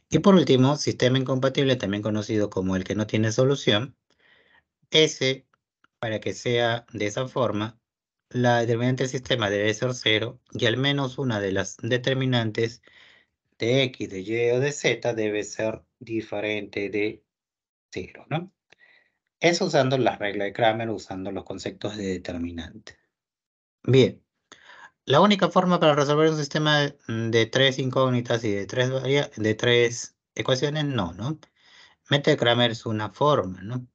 Y por último, sistema incompatible, también conocido como el que no tiene solución. S, para que sea de esa forma, la determinante del sistema debe ser cero y al menos una de las determinantes de X, de Y o de Z debe ser diferente de cero, ¿no? Es usando la regla de Kramer, usando los conceptos de determinante. Bien. La única forma para resolver un sistema de tres incógnitas y de tres, de tres ecuaciones, no, ¿no? Mete Kramer es una forma, ¿no?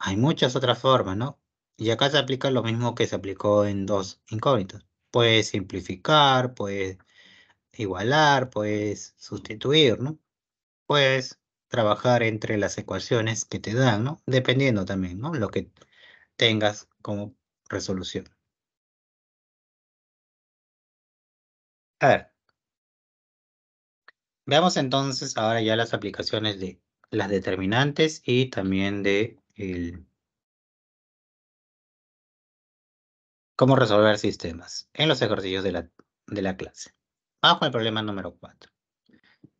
Hay muchas otras formas, ¿no? Y acá se aplica lo mismo que se aplicó en dos incógnitas. Puedes simplificar, puedes igualar, puedes sustituir, ¿no? Puedes trabajar entre las ecuaciones que te dan, ¿no? Dependiendo también, ¿no? Lo que tengas como resolución. A ver. Veamos entonces ahora ya las aplicaciones de las determinantes y también de el, cómo resolver sistemas en los ejercicios de la, de la clase. Vamos con el problema número 4.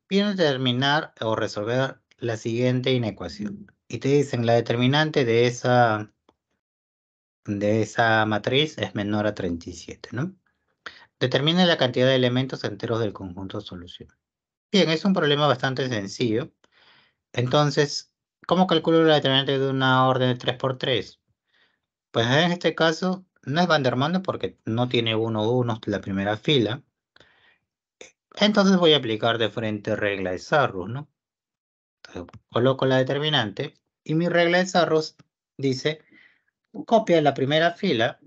Viene a determinar o resolver la siguiente inecuación. Y te dicen la determinante de esa, de esa matriz es menor a 37, ¿no? Determina la cantidad de elementos enteros del conjunto de solución. Bien, es un problema bastante sencillo. Entonces, ¿cómo calculo la determinante de una orden de 3x3? Pues en este caso no es Van der porque no tiene 1 1 la primera fila. Entonces voy a aplicar de frente regla de Sarrus, ¿no? coloco la determinante y mi regla de Sarros dice copia la primera fila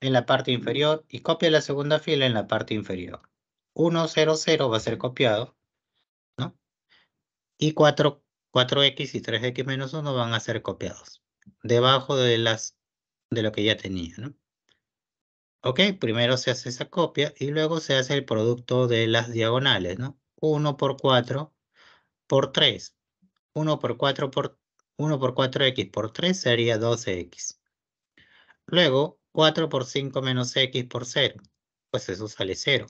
en la parte inferior y copia la segunda fila en la parte inferior. 1, 0, 0 va a ser copiado, ¿no? Y 4, 4x y 3x menos 1 van a ser copiados debajo de, las, de lo que ya tenía, ¿no? Ok, primero se hace esa copia y luego se hace el producto de las diagonales, ¿no? 1 por 4 por 3. 1 por 4 x por 3 sería 12x. Luego, 4 por 5 menos x por 0, pues eso sale 0.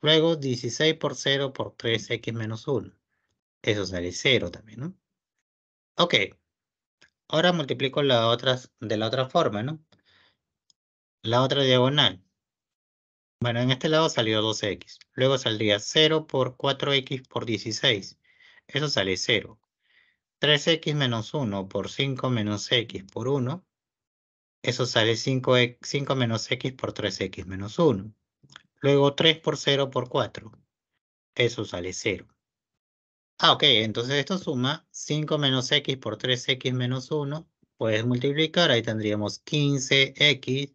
Luego, 16 por 0 por 3x menos 1. Eso sale 0 también, ¿no? Ok. Ahora multiplico la de la otra forma, ¿no? La otra diagonal. Bueno, en este lado salió 12x. Luego saldría 0 por 4x por 16. Eso sale 0. 3x menos 1 por 5 menos x por 1. Eso sale 5, e, menos x por 3x menos 1. Luego 3 por 0 por 4. Eso sale 0. Ah, ok, entonces esto suma 5 menos x por 3x menos 1. Puedes multiplicar, ahí tendríamos 15x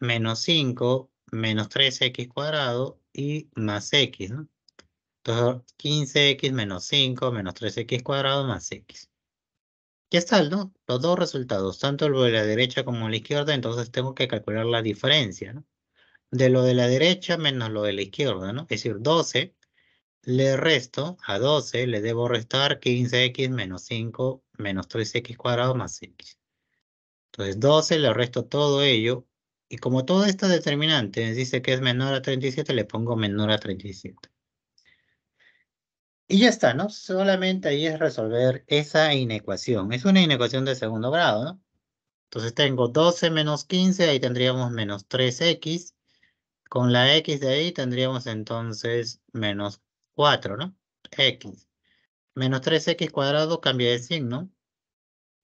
menos 5 menos 3x cuadrado y más x, ¿no? Entonces, 15x menos 5 menos 3x cuadrado más x. Ya está, ¿no? Los dos resultados, tanto lo de la derecha como la izquierda, entonces tengo que calcular la diferencia, ¿no? De lo de la derecha menos lo de la izquierda, ¿no? Es decir, 12, le resto a 12, le debo restar 15x menos 5 menos 3x cuadrado más x. Entonces 12 le resto todo ello, y como toda esta determinante dice que es menor a 37, le pongo menor a 37. Y ya está, ¿no? Solamente ahí es resolver esa inecuación. Es una inecuación de segundo grado, ¿no? Entonces tengo 12 menos 15, ahí tendríamos menos 3x. Con la x de ahí tendríamos entonces menos 4, ¿no? x. Menos 3x cuadrado cambia de signo.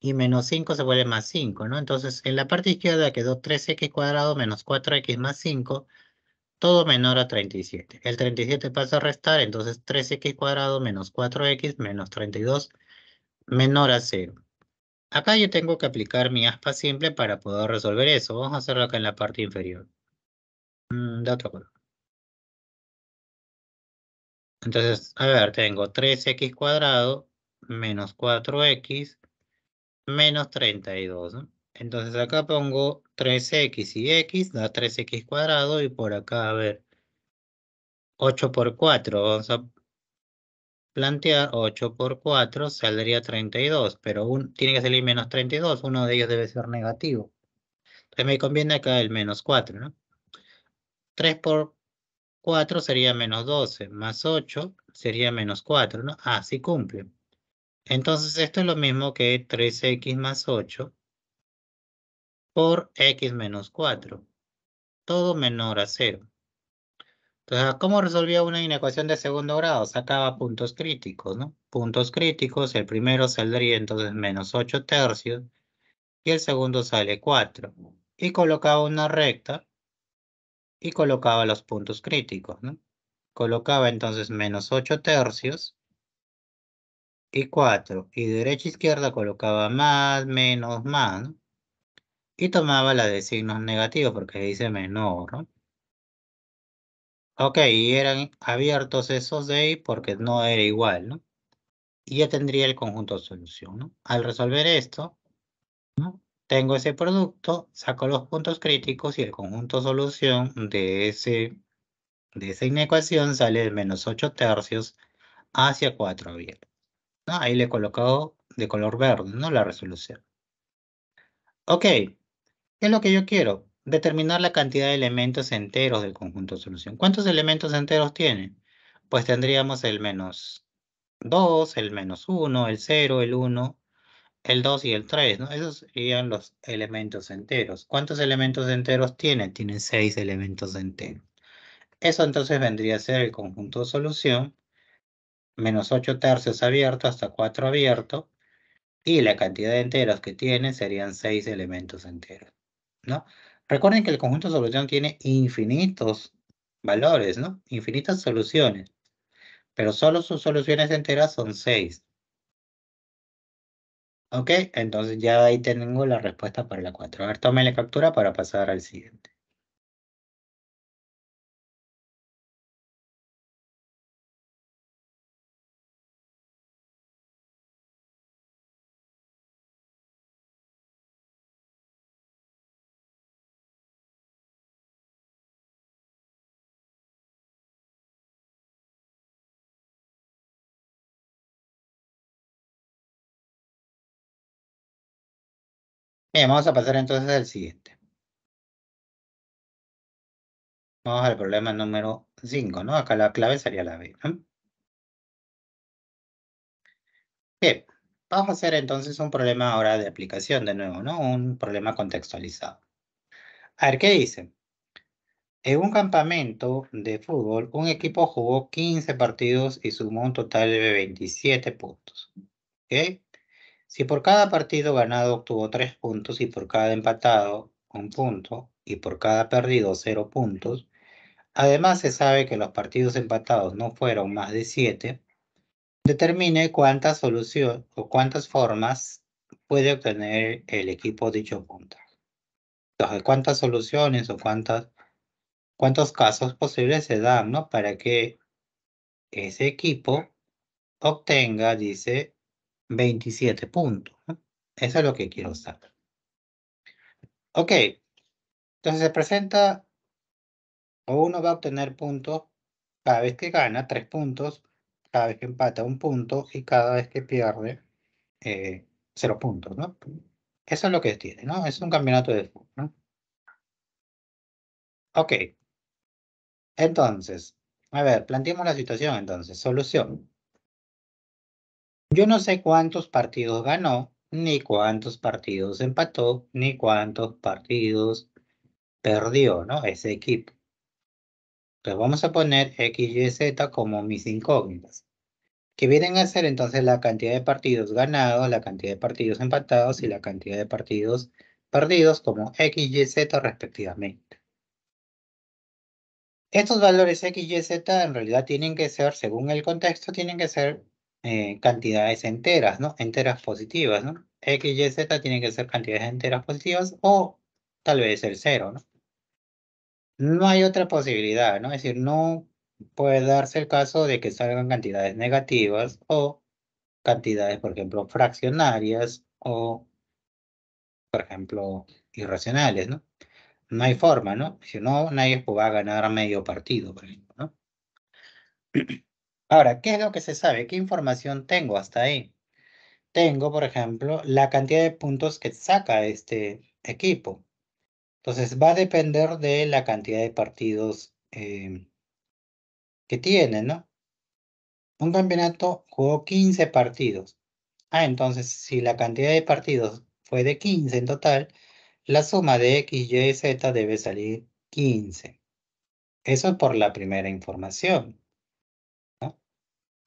Y menos 5 se vuelve más 5, ¿no? Entonces en la parte izquierda quedó 3x cuadrado menos 4x más 5 todo menor a 37. El 37 pasa a restar, entonces 3x cuadrado menos 4x menos 32 menor a 0. Acá yo tengo que aplicar mi aspa simple para poder resolver eso. Vamos a hacerlo acá en la parte inferior. Mm, de otro color. Entonces, a ver, tengo 3x cuadrado menos 4x menos 32. Entonces acá pongo 3x y x, da 3x cuadrado, y por acá, a ver, 8 por 4, vamos a plantear 8 por 4 saldría 32, pero tiene que salir menos 32, uno de ellos debe ser negativo. Entonces me conviene acá el menos 4, ¿no? 3 por 4 sería menos 12, más 8 sería menos 4, ¿no? Ah, sí cumple. Entonces esto es lo mismo que 3x más 8 por x menos 4. Todo menor a 0. Entonces, ¿cómo resolvía una inecuación de segundo grado? Sacaba puntos críticos, ¿no? Puntos críticos, el primero saldría entonces menos 8 tercios y el segundo sale 4. Y colocaba una recta y colocaba los puntos críticos, ¿no? Colocaba entonces menos 8 tercios y 4. Y derecha a e izquierda colocaba más, menos, más, ¿no? y tomaba la de signos negativos porque dice menor, ¿no? Ok, y eran abiertos esos de ahí porque no era igual, ¿no? Y ya tendría el conjunto de solución, ¿no? Al resolver esto, ¿no? tengo ese producto, saco los puntos críticos y el conjunto solución de, ese, de esa inecuación sale de menos 8 tercios hacia 4 abiertos. ¿no? Ahí le he colocado de color verde, ¿no? La resolución. Ok, ¿Qué es lo que yo quiero? Determinar la cantidad de elementos enteros del conjunto de solución. ¿Cuántos elementos enteros tiene? Pues tendríamos el menos 2, el menos 1, el 0, el 1, el 2 y el 3, ¿no? Esos serían los elementos enteros. ¿Cuántos elementos enteros tiene? Tiene 6 elementos enteros. Eso entonces vendría a ser el conjunto de solución, menos 8 tercios abierto hasta 4 abierto, y la cantidad de enteros que tiene serían 6 elementos enteros. ¿no? Recuerden que el conjunto de solución tiene infinitos valores, ¿no? Infinitas soluciones. Pero solo sus soluciones enteras son seis. ¿Ok? Entonces ya ahí tengo la respuesta para la 4. A ver, tomen la captura para pasar al siguiente. Bien, vamos a pasar entonces al siguiente. Vamos al problema número 5, ¿no? Acá la clave sería la B, ¿no? Bien, vamos a hacer entonces un problema ahora de aplicación de nuevo, ¿no? Un problema contextualizado. A ver, ¿qué dice? En un campamento de fútbol, un equipo jugó 15 partidos y sumó un total de 27 puntos. ¿Ok? Si por cada partido ganado obtuvo tres puntos y por cada empatado un punto y por cada perdido cero puntos, además se sabe que los partidos empatados no fueron más de siete. determine cuántas soluciones o cuántas formas puede obtener el equipo dicho punto. Entonces, cuántas soluciones o cuántas, cuántos casos posibles se dan ¿no? para que ese equipo obtenga, dice, 27 puntos. Eso es lo que quiero usar. Ok, entonces se presenta o uno va a obtener puntos cada vez que gana, tres puntos, cada vez que empata, un punto, y cada vez que pierde, eh, cero puntos, Eso es lo que tiene, ¿no? Es un campeonato de fútbol, Ok. Entonces, a ver, planteemos la situación entonces. Solución. Yo no sé cuántos partidos ganó, ni cuántos partidos empató, ni cuántos partidos perdió, ¿no? Ese equipo. Entonces vamos a poner X, Y, Z como mis incógnitas, que vienen a ser entonces la cantidad de partidos ganados, la cantidad de partidos empatados y la cantidad de partidos perdidos como X, Y, Z respectivamente. Estos valores X, Y, Z en realidad tienen que ser, según el contexto, tienen que ser eh, cantidades enteras, ¿no? Enteras positivas, ¿no? X, Y, Z tienen que ser cantidades enteras positivas o tal vez el cero, ¿no? No hay otra posibilidad, ¿no? Es decir, no puede darse el caso de que salgan cantidades negativas o cantidades, por ejemplo, fraccionarias o, por ejemplo, irracionales, ¿no? No hay forma, ¿no? Si no, nadie va a ganar medio partido, por ejemplo, ¿no? Ahora, ¿qué es lo que se sabe? ¿Qué información tengo hasta ahí? Tengo, por ejemplo, la cantidad de puntos que saca este equipo. Entonces, va a depender de la cantidad de partidos eh, que tiene, ¿no? Un campeonato jugó 15 partidos. Ah, entonces, si la cantidad de partidos fue de 15 en total, la suma de X, Y, Z debe salir 15. Eso es por la primera información.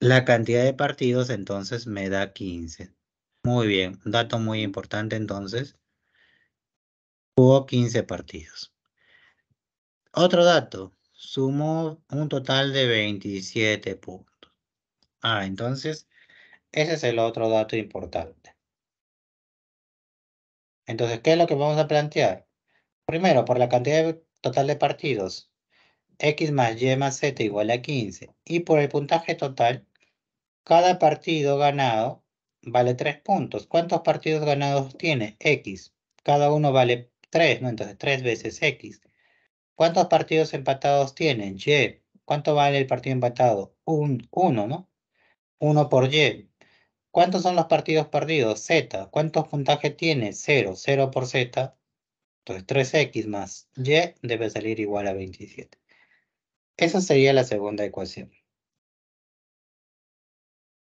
La cantidad de partidos entonces me da 15. Muy bien, un dato muy importante entonces. Hubo 15 partidos. Otro dato, sumó un total de 27 puntos. Ah, entonces, ese es el otro dato importante. Entonces, ¿qué es lo que vamos a plantear? Primero, por la cantidad total de partidos, x más y más z igual a 15. Y por el puntaje total, cada partido ganado vale 3 puntos. ¿Cuántos partidos ganados tiene? X. Cada uno vale 3, ¿no? Entonces 3 veces X. ¿Cuántos partidos empatados tiene? Y. ¿Cuánto vale el partido empatado? 1, ¿no? 1 por Y. ¿Cuántos son los partidos perdidos? Z. ¿Cuántos puntajes tiene? 0. 0 por Z. Entonces 3X más Y debe salir igual a 27. Esa sería la segunda ecuación.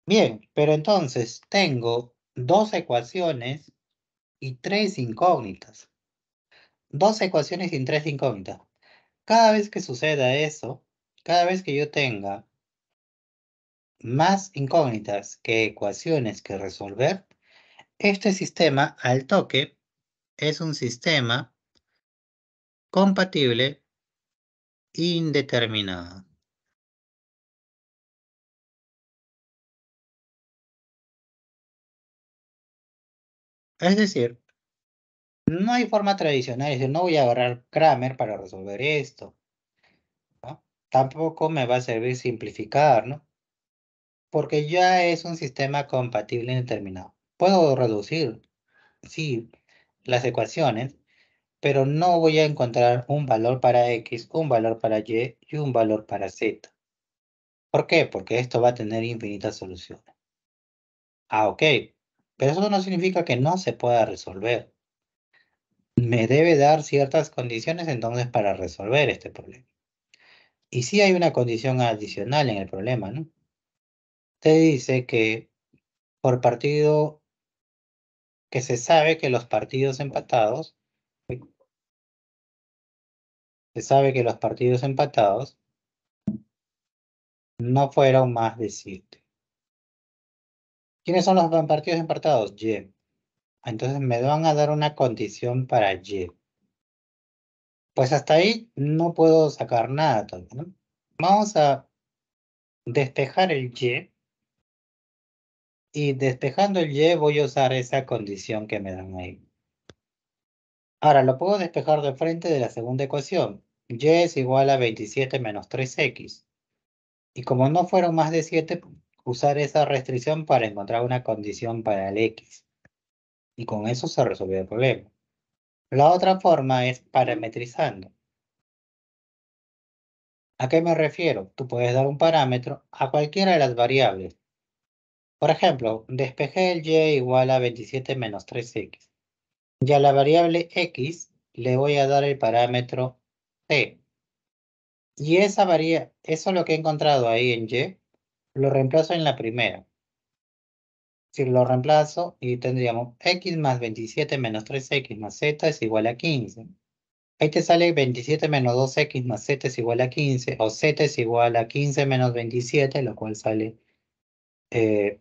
Bien, pero entonces tengo dos ecuaciones y tres incógnitas. Dos ecuaciones y tres incógnitas. Cada vez que suceda eso, cada vez que yo tenga más incógnitas que ecuaciones que resolver, este sistema al toque es un sistema compatible indeterminado. Es decir, no hay forma tradicional, es decir, no voy a agarrar Kramer para resolver esto. Tampoco me va a servir simplificar, ¿no? Porque ya es un sistema compatible indeterminado. Puedo reducir, sí, las ecuaciones, pero no voy a encontrar un valor para X, un valor para Y y un valor para Z. ¿Por qué? Porque esto va a tener infinitas soluciones. Ah, ok. Pero eso no significa que no se pueda resolver. Me debe dar ciertas condiciones entonces para resolver este problema. Y sí hay una condición adicional en el problema, ¿no? Te dice que por partido, que se sabe que los partidos empatados, se sabe que los partidos empatados no fueron más de 7. ¿Quiénes son los partidos importados? Y. Entonces me van a dar una condición para Y. Pues hasta ahí no puedo sacar nada todavía. Vamos a despejar el Y. Y despejando el Y voy a usar esa condición que me dan ahí. Ahora lo puedo despejar de frente de la segunda ecuación. Y es igual a 27 menos 3X. Y como no fueron más de 7, usar esa restricción para encontrar una condición para el X. Y con eso se resuelve el problema. La otra forma es parametrizando. ¿A qué me refiero? Tú puedes dar un parámetro a cualquiera de las variables. Por ejemplo, despejé el y igual a 27 menos 3x. Y a la variable x le voy a dar el parámetro t. Y esa varía eso lo que he encontrado ahí en y lo reemplazo en la primera. Si lo reemplazo y tendríamos x más 27 menos 3x más z es igual a 15. Ahí te sale 27 menos 2x más z es igual a 15, o z es igual a 15 menos 27, lo cual sale eh,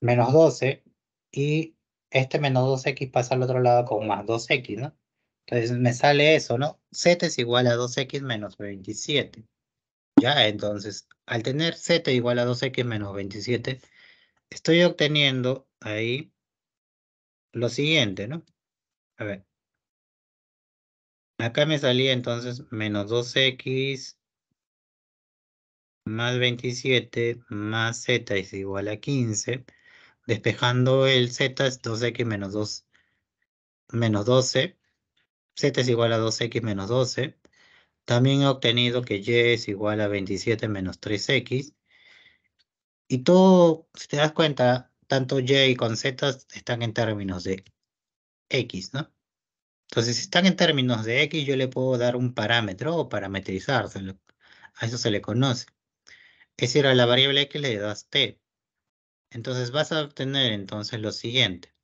menos 12, y este menos 2x pasa al otro lado con más 2x, ¿no? Entonces me sale eso, ¿no? z es igual a 2x menos 27. Ya, entonces, al tener z igual a 2x menos 27, estoy obteniendo ahí lo siguiente, ¿no? A ver. Acá me salía entonces menos 2x más 27 más z es igual a 15. Despejando el z es 2x menos 2 menos 12. z es igual a 2x menos 12. También he obtenido que y es igual a 27 menos 3x. Y todo, si te das cuenta, tanto y con z están en términos de x, ¿no? Entonces, si están en términos de x, yo le puedo dar un parámetro o parametrizarse. A eso se le conoce. Es decir, a la variable x le das t. Entonces vas a obtener entonces lo siguiente.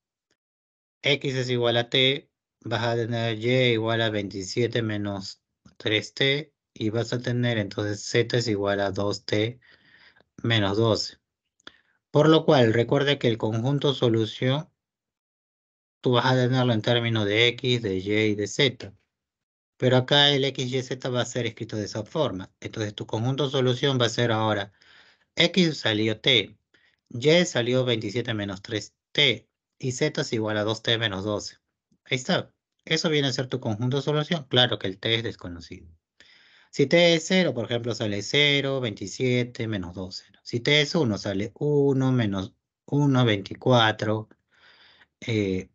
x es igual a t, vas a tener y igual a 27 menos 3t y vas a tener entonces z es igual a 2t menos 12. Por lo cual, recuerde que el conjunto solución tú vas a tenerlo en términos de x, de y y de z. Pero acá el x, y, z va a ser escrito de esa forma. Entonces tu conjunto solución va a ser ahora x salió t, y salió 27 menos 3t y z es igual a 2t menos 12. Ahí está. Eso viene a ser tu conjunto de solución. Claro que el t es desconocido. Si t es 0, por ejemplo, sale 0, 27, menos 2, 0. Si t es 1, sale 1, menos 1, 24, eh,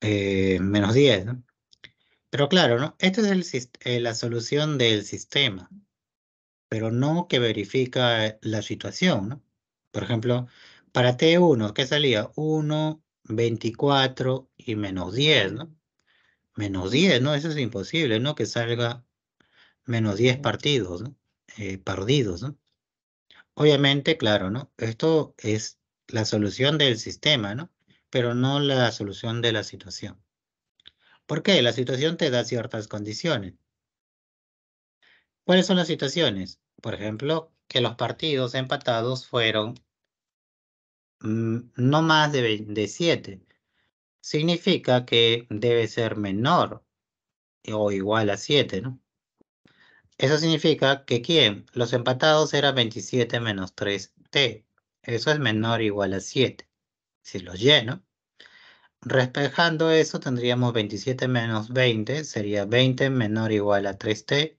eh, menos 10. Pero claro, ¿no? Esta es eh, la solución del sistema, pero no que verifica la situación, Por ejemplo, para T1, ¿qué salía? 1, 24 y menos 10, ¿no? Menos 10, ¿no? Eso es imposible, ¿no? Que salga menos 10 partidos, ¿no? Eh, perdidos, ¿no? Obviamente, claro, ¿no? Esto es la solución del sistema, ¿no? Pero no la solución de la situación. ¿Por qué? La situación te da ciertas condiciones. ¿Cuáles son las situaciones? Por ejemplo, que los partidos empatados fueron Mm, no más de, 7. Significa que debe ser menor o igual a 7, ¿no? Eso significa que ¿quién? Los empatados eran 27 menos 3t. Eso es menor o igual a 7. Si los lleno. Respejando eso tendríamos 27 menos 20. Sería 20 menor o igual a 3t.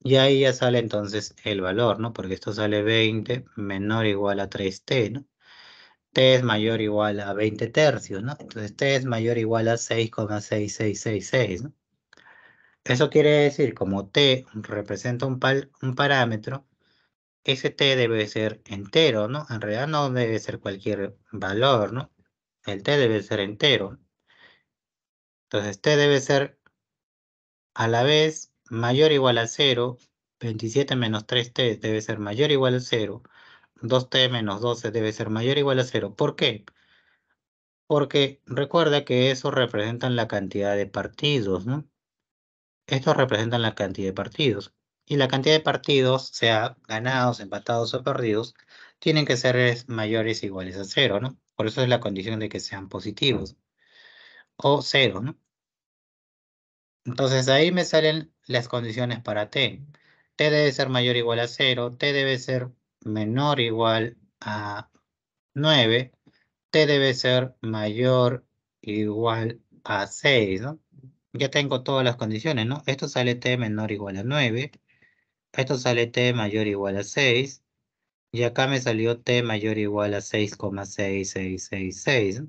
Y ahí ya sale entonces el valor, ¿no? Porque esto sale 20 menor o igual a 3t, ¿no? t es mayor o igual a 20 tercios, ¿no? Entonces t es mayor o igual a 6,6666, ¿no? Eso quiere decir, como t representa un, un parámetro, ese t debe ser entero, ¿no? En realidad no debe ser cualquier valor, ¿no? El t debe ser entero. Entonces t debe ser a la vez mayor o igual a 0, 27 menos 3t debe ser mayor o igual a 0, 2t menos 12 debe ser mayor o igual a 0. ¿Por qué? Porque recuerda que eso representan la cantidad de partidos, ¿no? Estos representan la cantidad de partidos. Y la cantidad de partidos, sea ganados, empatados o perdidos, tienen que ser mayores o iguales a 0, ¿no? Por eso es la condición de que sean positivos. O 0, ¿no? Entonces ahí me salen las condiciones para t. t debe ser mayor o igual a 0, t debe ser menor o igual a 9, T debe ser mayor o igual a 6, ¿no? Ya tengo todas las condiciones, ¿no? Esto sale T menor o igual a 9, esto sale T mayor o igual a 6, y acá me salió T mayor o igual a 6,6666.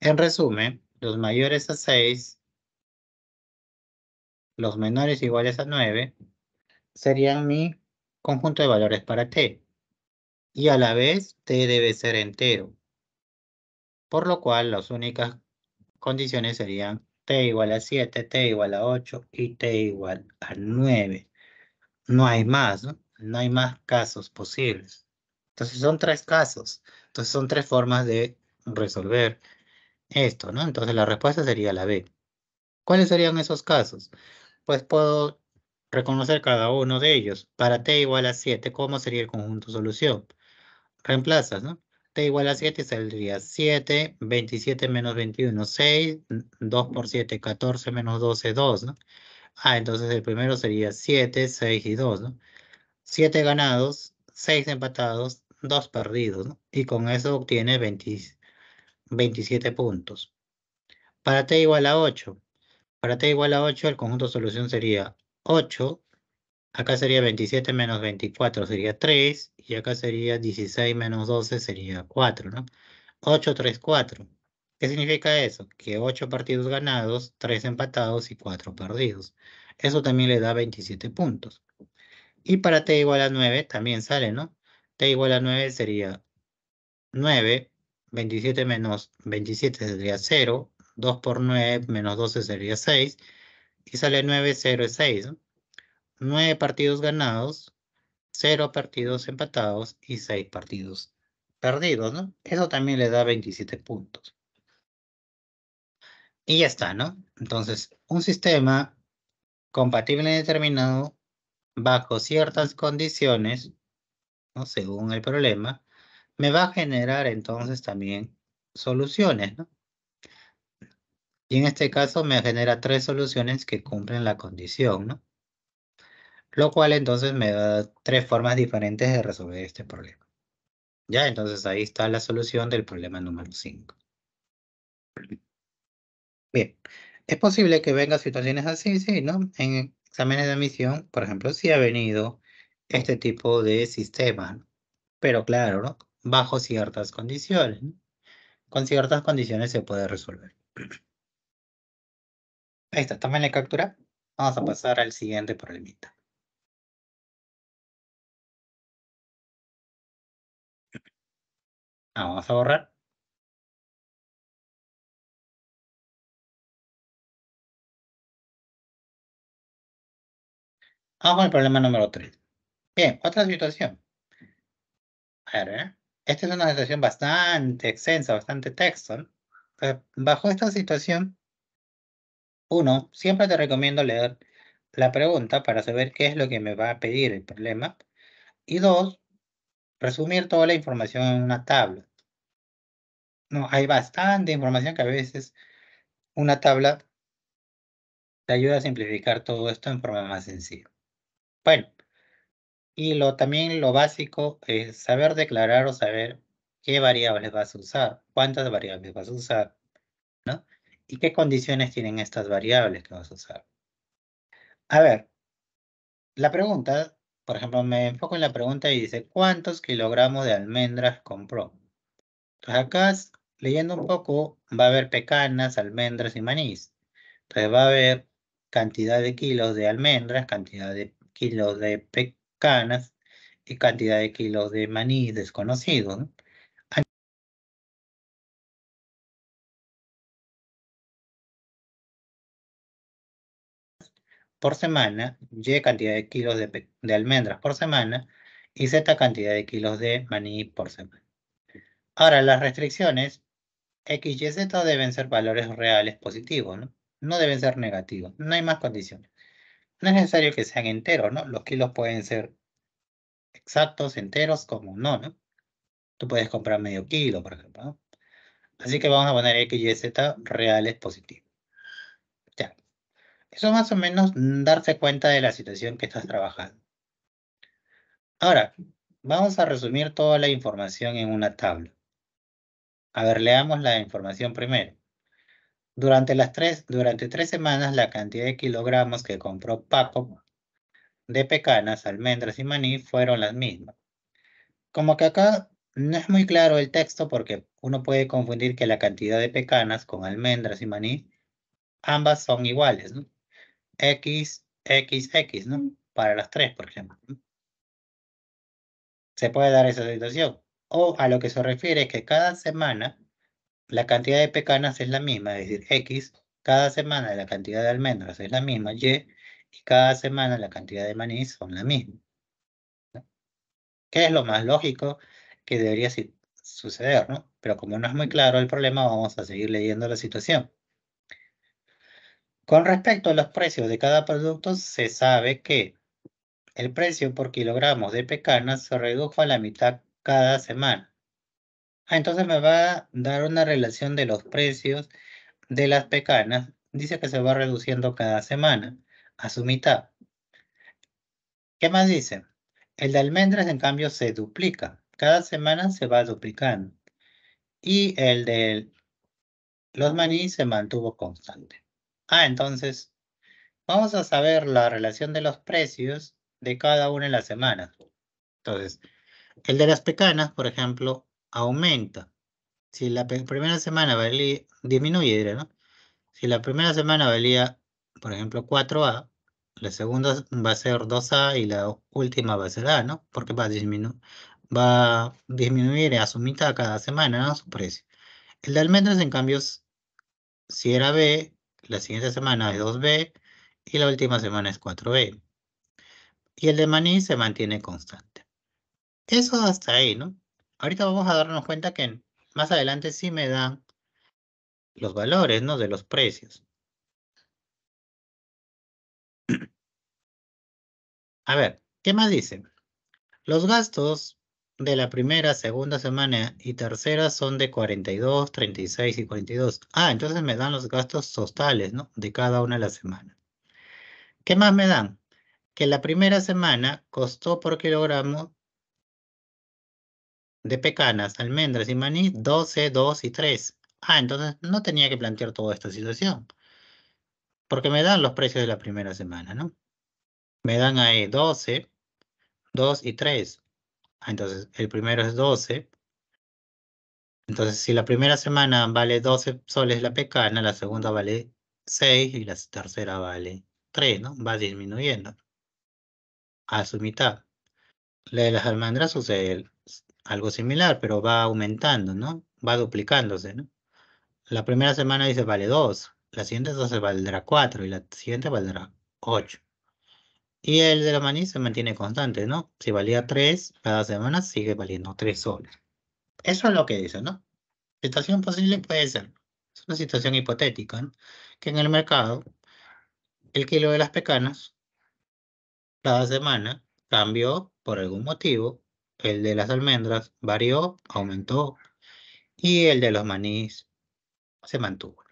En resumen, los mayores a 6, los menores iguales a 9, serían mi conjunto de valores para t. Y a la vez, t debe ser entero. Por lo cual, las únicas condiciones serían t igual a 7, t igual a 8 y t igual a 9. No hay más, ¿no? no hay más casos posibles. Entonces son tres casos. Entonces son tres formas de resolver esto, ¿no? Entonces la respuesta sería la B. ¿Cuáles serían esos casos? Pues puedo Reconocer cada uno de ellos. Para t igual a 7, ¿cómo sería el conjunto solución? Reemplazas, ¿no? t igual a 7 saldría 7, 27 menos 21, 6, 2 por 7, 14 menos 12, 2, ¿no? Ah, entonces el primero sería 7, 6 y 2, ¿no? 7 ganados, 6 empatados, 2 perdidos, ¿no? Y con eso obtiene 27 puntos. Para t igual a 8. Para t igual a 8, el conjunto solución sería 8. Acá sería 27 menos 24, sería 3. Y acá sería 16 menos 12, sería 4, ¿no? 8, 3, 4. ¿Qué significa eso? Que 8 partidos ganados, 3 empatados y 4 perdidos. Eso también le da 27 puntos. Y para t igual a 9 también sale, ¿no? t igual a 9 sería 9, 27 menos 27 sería 0, 2 por 9 menos 12 sería 6 y sale 9-0-6. 9 partidos ganados, 0 partidos empatados y 6 partidos perdidos, ¿no? Eso también le da 27 puntos. Y ya está, ¿no? Entonces, un sistema compatible y determinado bajo ciertas condiciones, ¿no? según el problema, me va a generar entonces también soluciones, ¿no? Y en este caso me genera tres soluciones que cumplen la condición, ¿no? Lo cual entonces me da tres formas diferentes de resolver este problema. Ya, entonces ahí está la solución del problema número 5. Bien, es posible que venga situaciones así, sí, ¿no? En exámenes de admisión, por ejemplo, sí ha venido este tipo de sistema, pero claro, ¿no? Bajo ciertas condiciones. Con ciertas condiciones se puede resolver. Ahí está, tomen la captura. Vamos a uh. pasar al siguiente problemita. Ah, vamos a borrar. Vamos el problema número 3. Bien, otra situación. A ver, ¿eh? esta es una situación bastante extensa, bastante texto. Bajo esta situación, uno, siempre te recomiendo leer la pregunta para saber qué es lo que me va a pedir el problema. Y dos, resumir toda la información en una tabla. No, hay bastante información que a veces una tabla te ayuda a simplificar todo esto en forma más sencilla. Bueno, y lo, también lo básico es saber declarar o saber qué variables vas a usar, cuántas variables vas a usar, ¿no? y qué condiciones tienen estas variables que vas a usar. A ver, la pregunta, por ejemplo, me enfoco en la pregunta y dice, ¿cuántos kilogramos de almendras compró? Entonces acá, leyendo un poco, va a haber pecanas, almendras y manís. Entonces va a haber cantidad de kilos de almendras, cantidad de kilos de pecanas y cantidad de kilos de maní desconocido. ¿no? por semana, Y cantidad de kilos de, almendras por semana y Z cantidad de kilos de maní por semana. Ahora, las restricciones X, Y, Z deben ser valores reales positivos, ¿no? No deben ser negativos, no hay más condiciones. No es necesario que sean enteros, ¿no? Los kilos pueden ser exactos, enteros, como no, ¿no? Tú puedes comprar medio kilo, por ejemplo, Así que vamos a poner X, Y, Z reales positivos. Eso más o menos darse cuenta de la situación que estás trabajando. Ahora, vamos a resumir toda la información en una tabla. A ver, leamos la información primero. Durante, las tres, durante tres semanas, la cantidad de kilogramos que compró Paco de pecanas, almendras y maní fueron las mismas. Como que acá no es muy claro el texto porque uno puede confundir que la cantidad de pecanas con almendras y maní, ambas son iguales. ¿no? X, X, X, ¿no? Para las tres, por ejemplo. Se puede dar esa situación. O a lo que se refiere es que cada semana la cantidad de pecanas es la misma, es decir, X, cada semana la cantidad de almendras es la misma, Y, y cada semana la cantidad de maní son la misma. ¿Qué es lo más lógico que debería suceder, no? Pero como no es muy claro el problema, vamos a seguir leyendo la situación. Con respecto a los precios de cada producto, se sabe que el precio por kilogramos de pecanas se redujo a la mitad cada semana. Ah, entonces me va a dar una relación de los precios de las pecanas. Dice que se va reduciendo cada semana a su mitad. ¿Qué más dice? El de almendras, en cambio, se duplica. Cada semana se va duplicando. Y el de los maní se mantuvo constante. Ah, entonces, vamos a saber la relación de los precios de cada una de las semanas. Entonces, el de las pecanas, por ejemplo, aumenta. Si la primera semana valía, disminuye, ¿no? Si la primera semana valía, por ejemplo, 4A, la segunda va a ser 2A y la última va a ser A, ¿no? Porque va a, disminuir va a disminuir a su mitad cada semana, ¿no? Su precio. El de almendras, en cambio, si era B, la siguiente semana es 2B y la última semana es 4B. Y el de maní se mantiene constante. Eso hasta ahí, ¿no? Ahorita vamos a darnos cuenta que más adelante sí me dan los valores, ¿no? De los precios. <clears throat> A ver, ¿qué más dicen? Los gastos de la primera, segunda semana y tercera son de 42, 36 y 42. Ah, entonces me dan los gastos totales, ¿no? De cada una de las semanas. ¿Qué más me dan? Que la primera semana costó por kilogramo de pecanas, almendras y maní 12, 2 y 3. Ah, entonces no tenía que plantear toda esta situación. Porque me dan los precios de la primera semana, ¿no? Me dan ahí 12, 2 y 3. Entonces, el primero es 12. Entonces, si la primera semana vale 12 soles la pecana, la segunda vale 6 y la tercera vale 3, ¿no? Va disminuyendo a su mitad. La de las almendras sucede algo similar, pero va aumentando, ¿no? Va duplicándose, ¿no? La primera semana dice vale 2, la siguiente doce valdrá 4 y la siguiente valdrá 8. Y el de la maní se mantiene constante, ¿no? Si valía tres, cada semana, sigue valiendo 3 soles. Eso es lo que dice, ¿no? Situación posible puede ser. Es una situación hipotética, ¿no? Que en el mercado, el kilo de las pecanas, cada semana, cambió por algún motivo. El de las almendras varió, aumentó. Y el de los manís se mantuvo.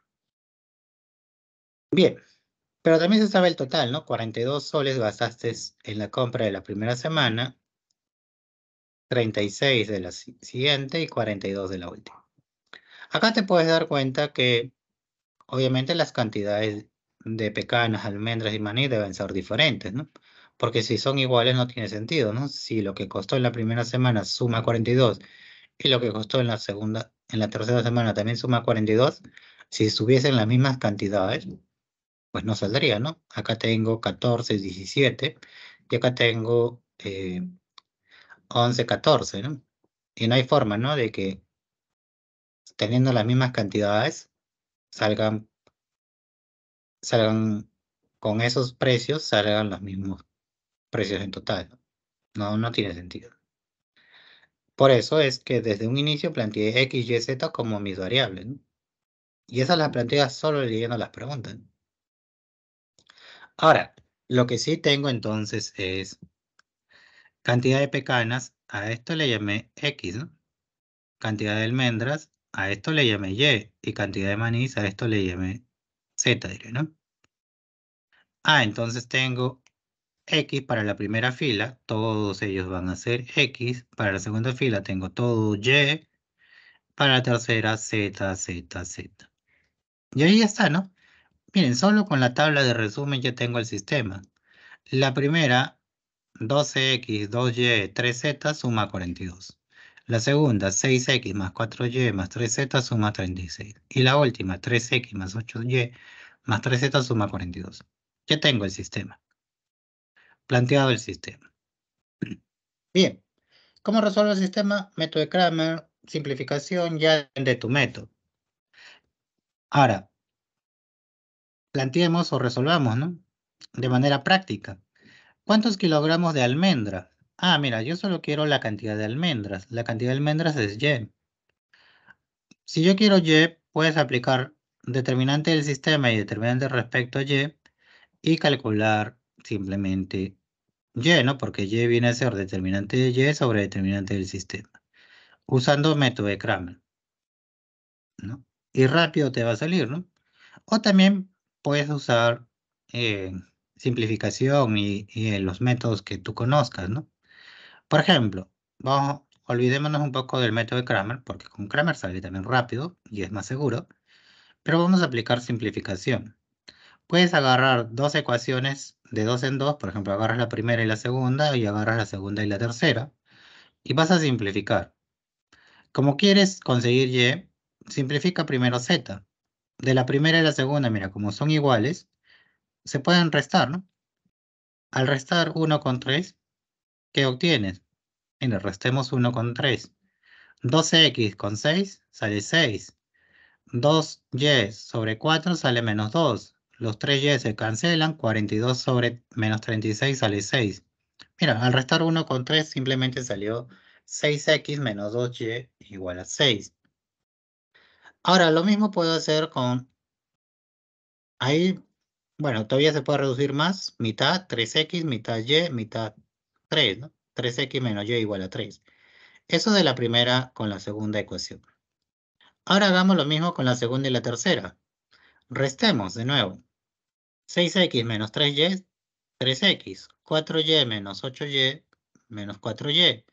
Bien. Pero también se sabe el total, ¿no? 42 soles gastaste en la compra de la primera semana, 36 de la siguiente y 42 de la última. Acá te puedes dar cuenta que obviamente las cantidades de pecanas, almendras y maní deben ser diferentes, ¿no? Porque si son iguales no tiene sentido, ¿no? Si lo que costó en la primera semana suma 42 y lo que costó en la segunda, en la tercera semana también suma 42, si estuviesen las mismas cantidades, pues no saldría, ¿no? Acá tengo 14, 17 y acá tengo 11, eh, 14, ¿no? Y no hay forma, ¿no? De que teniendo las mismas cantidades salgan, salgan con esos precios, salgan los mismos precios en total. No, no tiene sentido. Por eso es que desde un inicio planteé X, Y, Z como mis variables. ¿no? Y esas las planteé solo leyendo las preguntas. Ahora, lo que sí tengo entonces es cantidad de pecanas, a esto le llamé X, Cantidad de almendras, a esto le llamé Y, y cantidad de maní. a esto le llamé Z, diré, ¿no? Ah, entonces tengo X para la primera fila, todos ellos van a ser X. Para la segunda fila tengo todo Y. Para la tercera, Z, Z, Z. Y ahí ya está, ¿no? Miren, solo con la tabla de resumen ya tengo el sistema. La primera, 12x, 2y, 3z suma 42. La segunda, 6x más 4y más 3z suma 36. Y la última, 3x más 8y más 3z suma 42. Ya tengo el sistema. Planteado el sistema. <clears throat> Bien. ¿Cómo resuelvo el sistema? Método de Kramer, simplificación, ya de tu método. Ahora, planteemos o resolvamos, ¿no? De manera práctica. ¿Cuántos kilogramos de almendra? Ah, mira, yo solo quiero la cantidad de almendras. La cantidad de almendras es Y. Si yo quiero Y, puedes aplicar determinante del sistema y determinante respecto a Y y calcular simplemente Y, ¿no? Porque Y viene a ser determinante de Y sobre determinante del sistema. Usando método de Kramer. ¿no? Y rápido te va a salir, ¿no? O también puedes usar eh, simplificación y, los métodos que tú conozcas, ¿no? Por ejemplo, vamos, olvidémonos un poco del método de Kramer, porque con Kramer sale también rápido y es más seguro, pero vamos a aplicar simplificación. Puedes agarrar dos ecuaciones de dos en dos, por ejemplo, agarras la primera y la segunda, y agarras la segunda y la tercera, y vas a simplificar. Como quieres conseguir Y, simplifica primero Z de la primera y la segunda, mira, como son iguales, se pueden restar, ¿no? Al restar 1 con 3, ¿qué obtienes? Mira, restemos 1 con 3. 2x con 6 sale 6. 2y sobre 4 sale menos 2. Los 3y se cancelan, 42 sobre menos 36 sale 6. Mira, al restar 1 con 3 simplemente salió 6x menos 2y igual a 6. Ahora, lo mismo puedo hacer con... Ahí, bueno, todavía se puede reducir más. Mitad 3x, mitad y, mitad 3, ¿no? 3x menos y igual a 3. Eso de la primera con la segunda ecuación. Ahora hagamos lo mismo con la segunda y la tercera. Restemos de nuevo. 6x menos 3y, 3x. 4y menos 8y, menos 4y.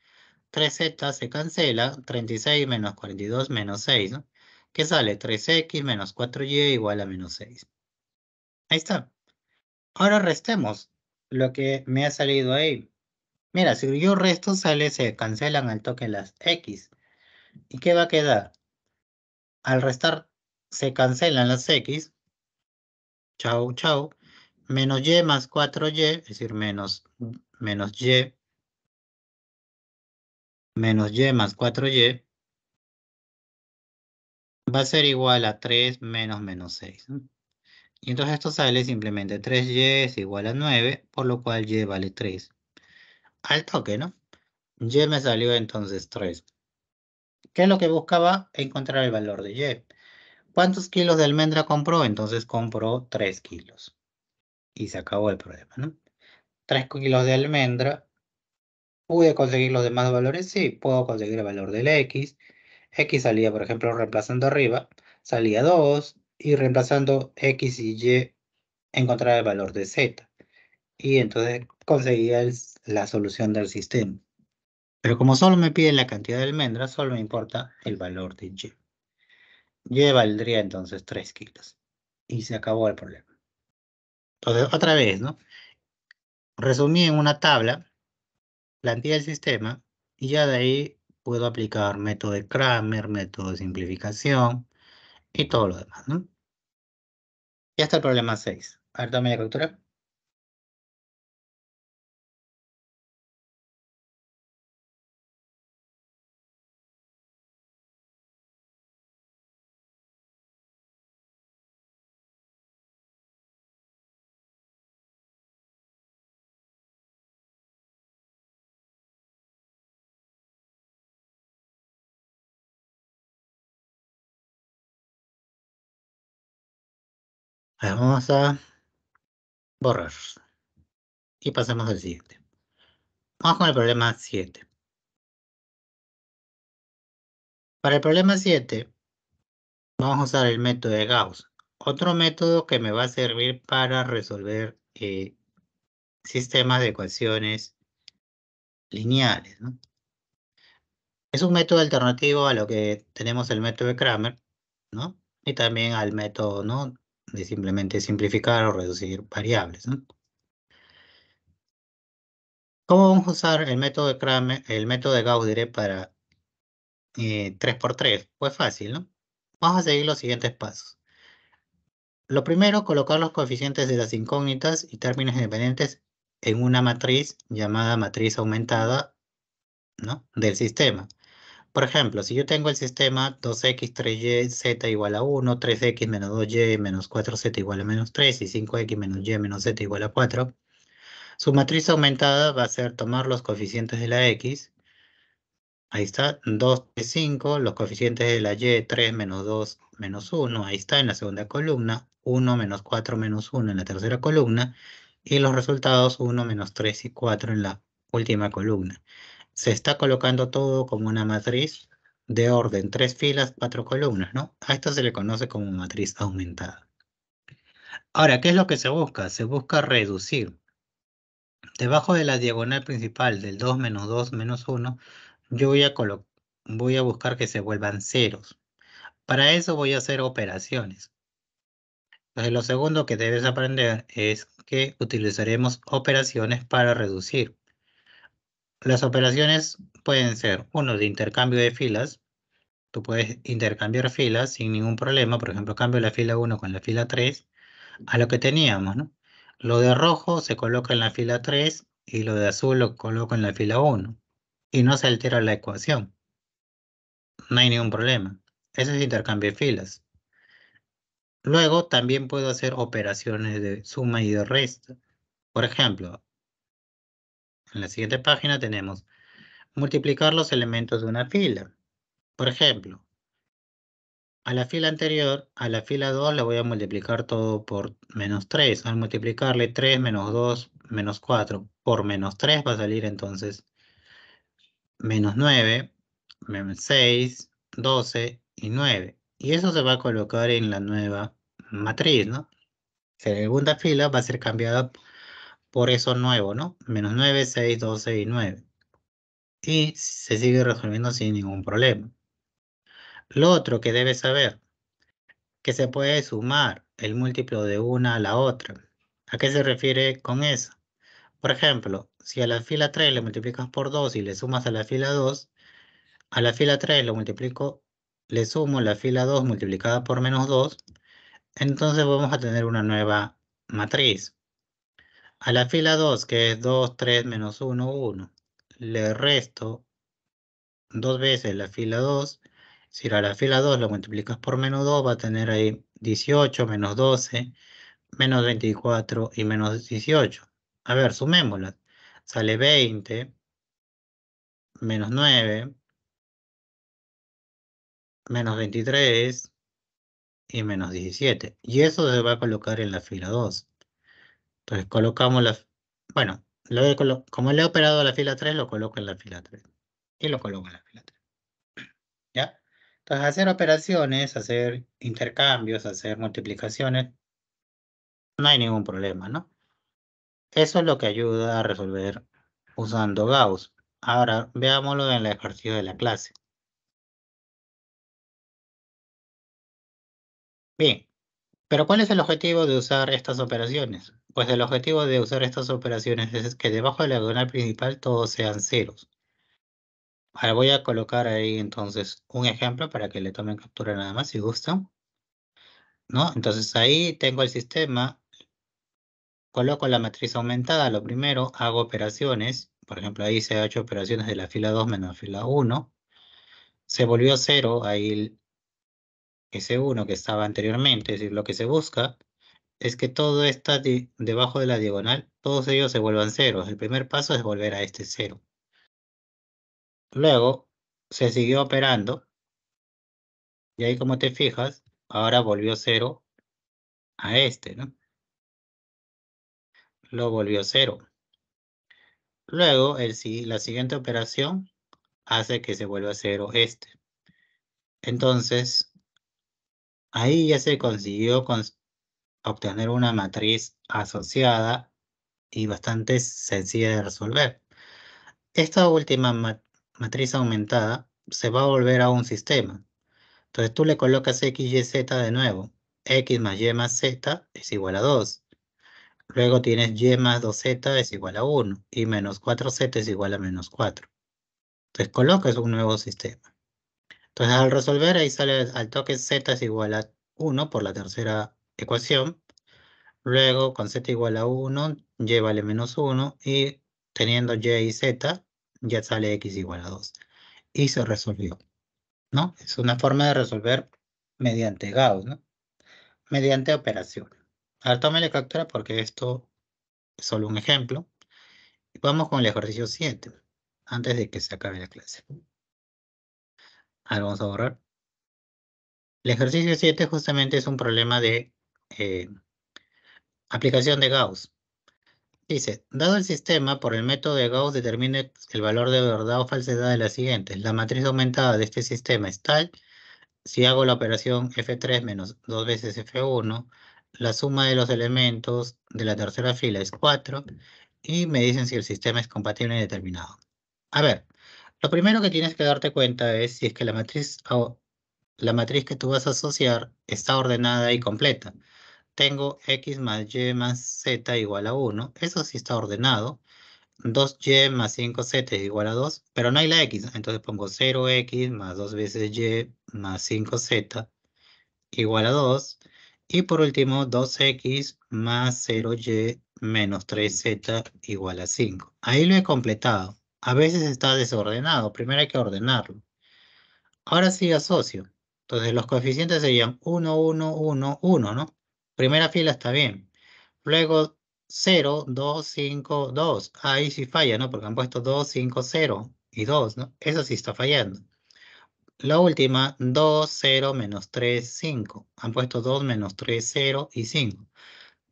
3z se cancela, 36 menos 42 menos 6. ¿no? ¿Qué sale? 3x menos 4y igual a menos 6. Ahí está. Ahora restemos lo que me ha salido ahí. Mira, si yo resto sale, se cancelan al toque las x. ¿Y qué va a quedar? Al restar se cancelan las x. Chau, chau. Menos y más 4y, es decir, menos, menos y. Menos y más 4y va a ser igual a 3 menos menos 6. Y entonces esto sale simplemente 3y es igual a 9, por lo cual y vale 3. Al toque, ¿no? Y me salió entonces 3. ¿Qué es lo que buscaba? Encontrar el valor de y. ¿Cuántos kilos de almendra compró? Entonces compró 3 kilos. Y se acabó el problema, ¿no? 3 kilos de almendra. ¿Pude conseguir los demás valores? Sí, puedo conseguir el valor del x. X salía, por ejemplo, reemplazando arriba, salía 2 y reemplazando X y Y encontraba el valor de Z. Y entonces conseguía la solución del sistema. Pero como solo me piden la cantidad de almendras, solo me importa el valor de Y. Y valdría entonces 3 kilos. Y se acabó el problema. Entonces, otra vez, ¿no? Resumí en una tabla, planteé el sistema y ya de ahí puedo aplicar método de Kramer, método de simplificación y todo lo demás. ¿no? Y hasta el problema 6. A ver, dame la Vamos a borrar y pasamos al siguiente. Vamos con el problema 7. Para el problema 7, vamos a usar el método de Gauss. Otro método que me va a servir para resolver eh, sistemas de ecuaciones lineales. Es un método alternativo a lo que tenemos el método de Kramer, ¿no? Y también al método, ¿no? de simplemente simplificar o reducir variables. ¿Cómo vamos a usar el método de, Kramer, el método de Gauss diré para 3x3? Eh, pues fácil, ¿no? Vamos a seguir los siguientes pasos. Lo primero, colocar los coeficientes de las incógnitas y términos independientes en una matriz llamada matriz aumentada del sistema. Por ejemplo, si yo tengo el sistema 2x, 3y, z igual a 1, 3x menos 2y menos 4z igual a menos 3 y 5x menos y menos z igual a 4, su matriz aumentada va a ser tomar los coeficientes de la x, ahí está, 2, 3, 5, los coeficientes de la y, 3 menos 2 menos 1, ahí está en la segunda columna, 1 menos 4 menos 1 en la tercera columna, y los resultados 1 menos 3 y 4 en la última columna se está colocando todo como una matriz de orden, tres filas, cuatro columnas, ¿no? A esto se le conoce como matriz aumentada. Ahora, ¿qué es lo que se busca? Se busca reducir. Debajo de la diagonal principal del 2 menos 2 menos 1, yo voy a, voy a buscar que se vuelvan ceros. Para eso voy a hacer operaciones. Entonces, lo segundo que debes aprender es que utilizaremos operaciones para reducir. Las operaciones pueden ser, uno, de intercambio de filas. Tú puedes intercambiar filas sin ningún problema. Por ejemplo, cambio la fila 1 con la fila 3 a lo que teníamos, Lo de rojo se coloca en la fila 3 y lo de azul lo coloco en la fila 1. Y no se altera la ecuación. No hay ningún problema. Ese es intercambio de filas. Luego también puedo hacer operaciones de suma y de resta. Por ejemplo, en la siguiente página tenemos multiplicar los elementos de una fila. Por ejemplo, a la fila anterior, a la fila 2 la voy a multiplicar todo por menos 3. Al multiplicarle 3 menos 2 menos 4 por menos 3 va a salir entonces menos 9, menos 6, 12 y 9. Y eso se va a colocar en la nueva matriz, ¿no? Segunda fila va a ser cambiada por eso nuevo, ¿no? Menos 9, 6, 12 y 9. Y se sigue resolviendo sin ningún problema. Lo otro que debes saber, que se puede sumar el múltiplo de una a la otra. ¿A qué se refiere con eso? Por ejemplo, si a la fila 3 le multiplicas por 2 y le sumas a la fila 2, a la fila 3 lo multiplico, le sumo la fila 2 multiplicada por menos 2, entonces vamos a tener una nueva matriz. A la fila 2, que es 2, 3, menos 1, 1, le resto dos veces la fila 2. Si a la fila 2 lo multiplicas por menos 2, va a tener ahí 18, menos 12, menos 24 y menos 18. A ver, sumémoslas. Sale 20, menos 9, menos 23 y menos 17. Y eso se va a colocar en la fila 2. Entonces colocamos las... Bueno, lo como le he operado a la fila 3, lo coloco en la fila 3. Y lo coloco en la fila 3. <clears throat> ¿Ya? Entonces hacer operaciones, hacer intercambios, hacer multiplicaciones, no hay ningún problema, ¿no? Eso es lo que ayuda a resolver usando Gauss. Ahora veámoslo en el ejercicio de la clase. Bien, pero ¿cuál es el objetivo de usar estas operaciones? Pues el objetivo de usar estas operaciones es que debajo de la diagonal principal todos sean ceros. Ahora voy a colocar ahí entonces un ejemplo para que le tomen captura nada más si gustan. ¿No? Entonces ahí tengo el sistema, coloco la matriz aumentada, lo primero hago operaciones, por ejemplo ahí se ha hecho operaciones de la fila 2 menos fila 1, se volvió cero ahí ese 1 que estaba anteriormente, es decir, lo que se busca es que todo está debajo de la diagonal, todos ellos se vuelvan ceros. El primer paso es volver a este cero. Luego se siguió operando y ahí como te fijas, ahora volvió cero a este, ¿no? Lo volvió cero. Luego, el, la siguiente operación hace que se vuelva cero este. Entonces, Ahí ya se consiguió obtener una matriz asociada y bastante sencilla de resolver. Esta última matriz aumentada se va a volver a un sistema. Entonces tú le colocas x, y, z de nuevo. x más y más z es igual a 2. Luego tienes y más 2z es igual a 1 y menos 4z es igual a menos 4. Entonces colocas un nuevo sistema. Entonces al resolver ahí sale al toque z es igual a 1 por la tercera ecuación. Luego con z igual a 1, y vale menos 1 y teniendo y y z ya sale x igual a 2. Y se resolvió. ¿No? Es una forma de resolver mediante Gauss, ¿no? Mediante operación. Ahora la captura porque esto es solo un ejemplo. Vamos con el ejercicio 7, antes de que se acabe la clase. Ah, vamos a borrar. El ejercicio 7 justamente es un problema de eh, aplicación de Gauss. Dice, dado el sistema, por el método de Gauss determine el valor de verdad o falsedad de la siguiente. La matriz aumentada de este sistema es tal, si hago la operación F3 menos 2 veces F1, la suma de los elementos de la tercera fila es 4, y me dicen si el sistema es compatible y determinado. A ver, lo primero que tienes que darte cuenta es si es que la matriz, la matriz que tú vas a asociar está ordenada y completa. Tengo x más y más z igual a 1. Eso sí está ordenado. 2y más 5z es igual a 2, pero no hay la x. Entonces pongo 0x más 2 veces y más 5z igual a 2. Y por último, 2x más 0y menos 3z igual a 5. Ahí lo he completado a veces está desordenado. Primero hay que ordenarlo. Ahora sí asocio. Entonces los coeficientes serían 1, 1, 1, 1, ¿no? Primera fila está bien. Luego 0, 2, 5, 2. Ahí sí falla, ¿no? Porque han puesto 2, 5, 0 y 2, ¿no? Eso sí está fallando. La última, 2, 0, menos 3, 5. Han puesto 2, menos 3, 0 y 5.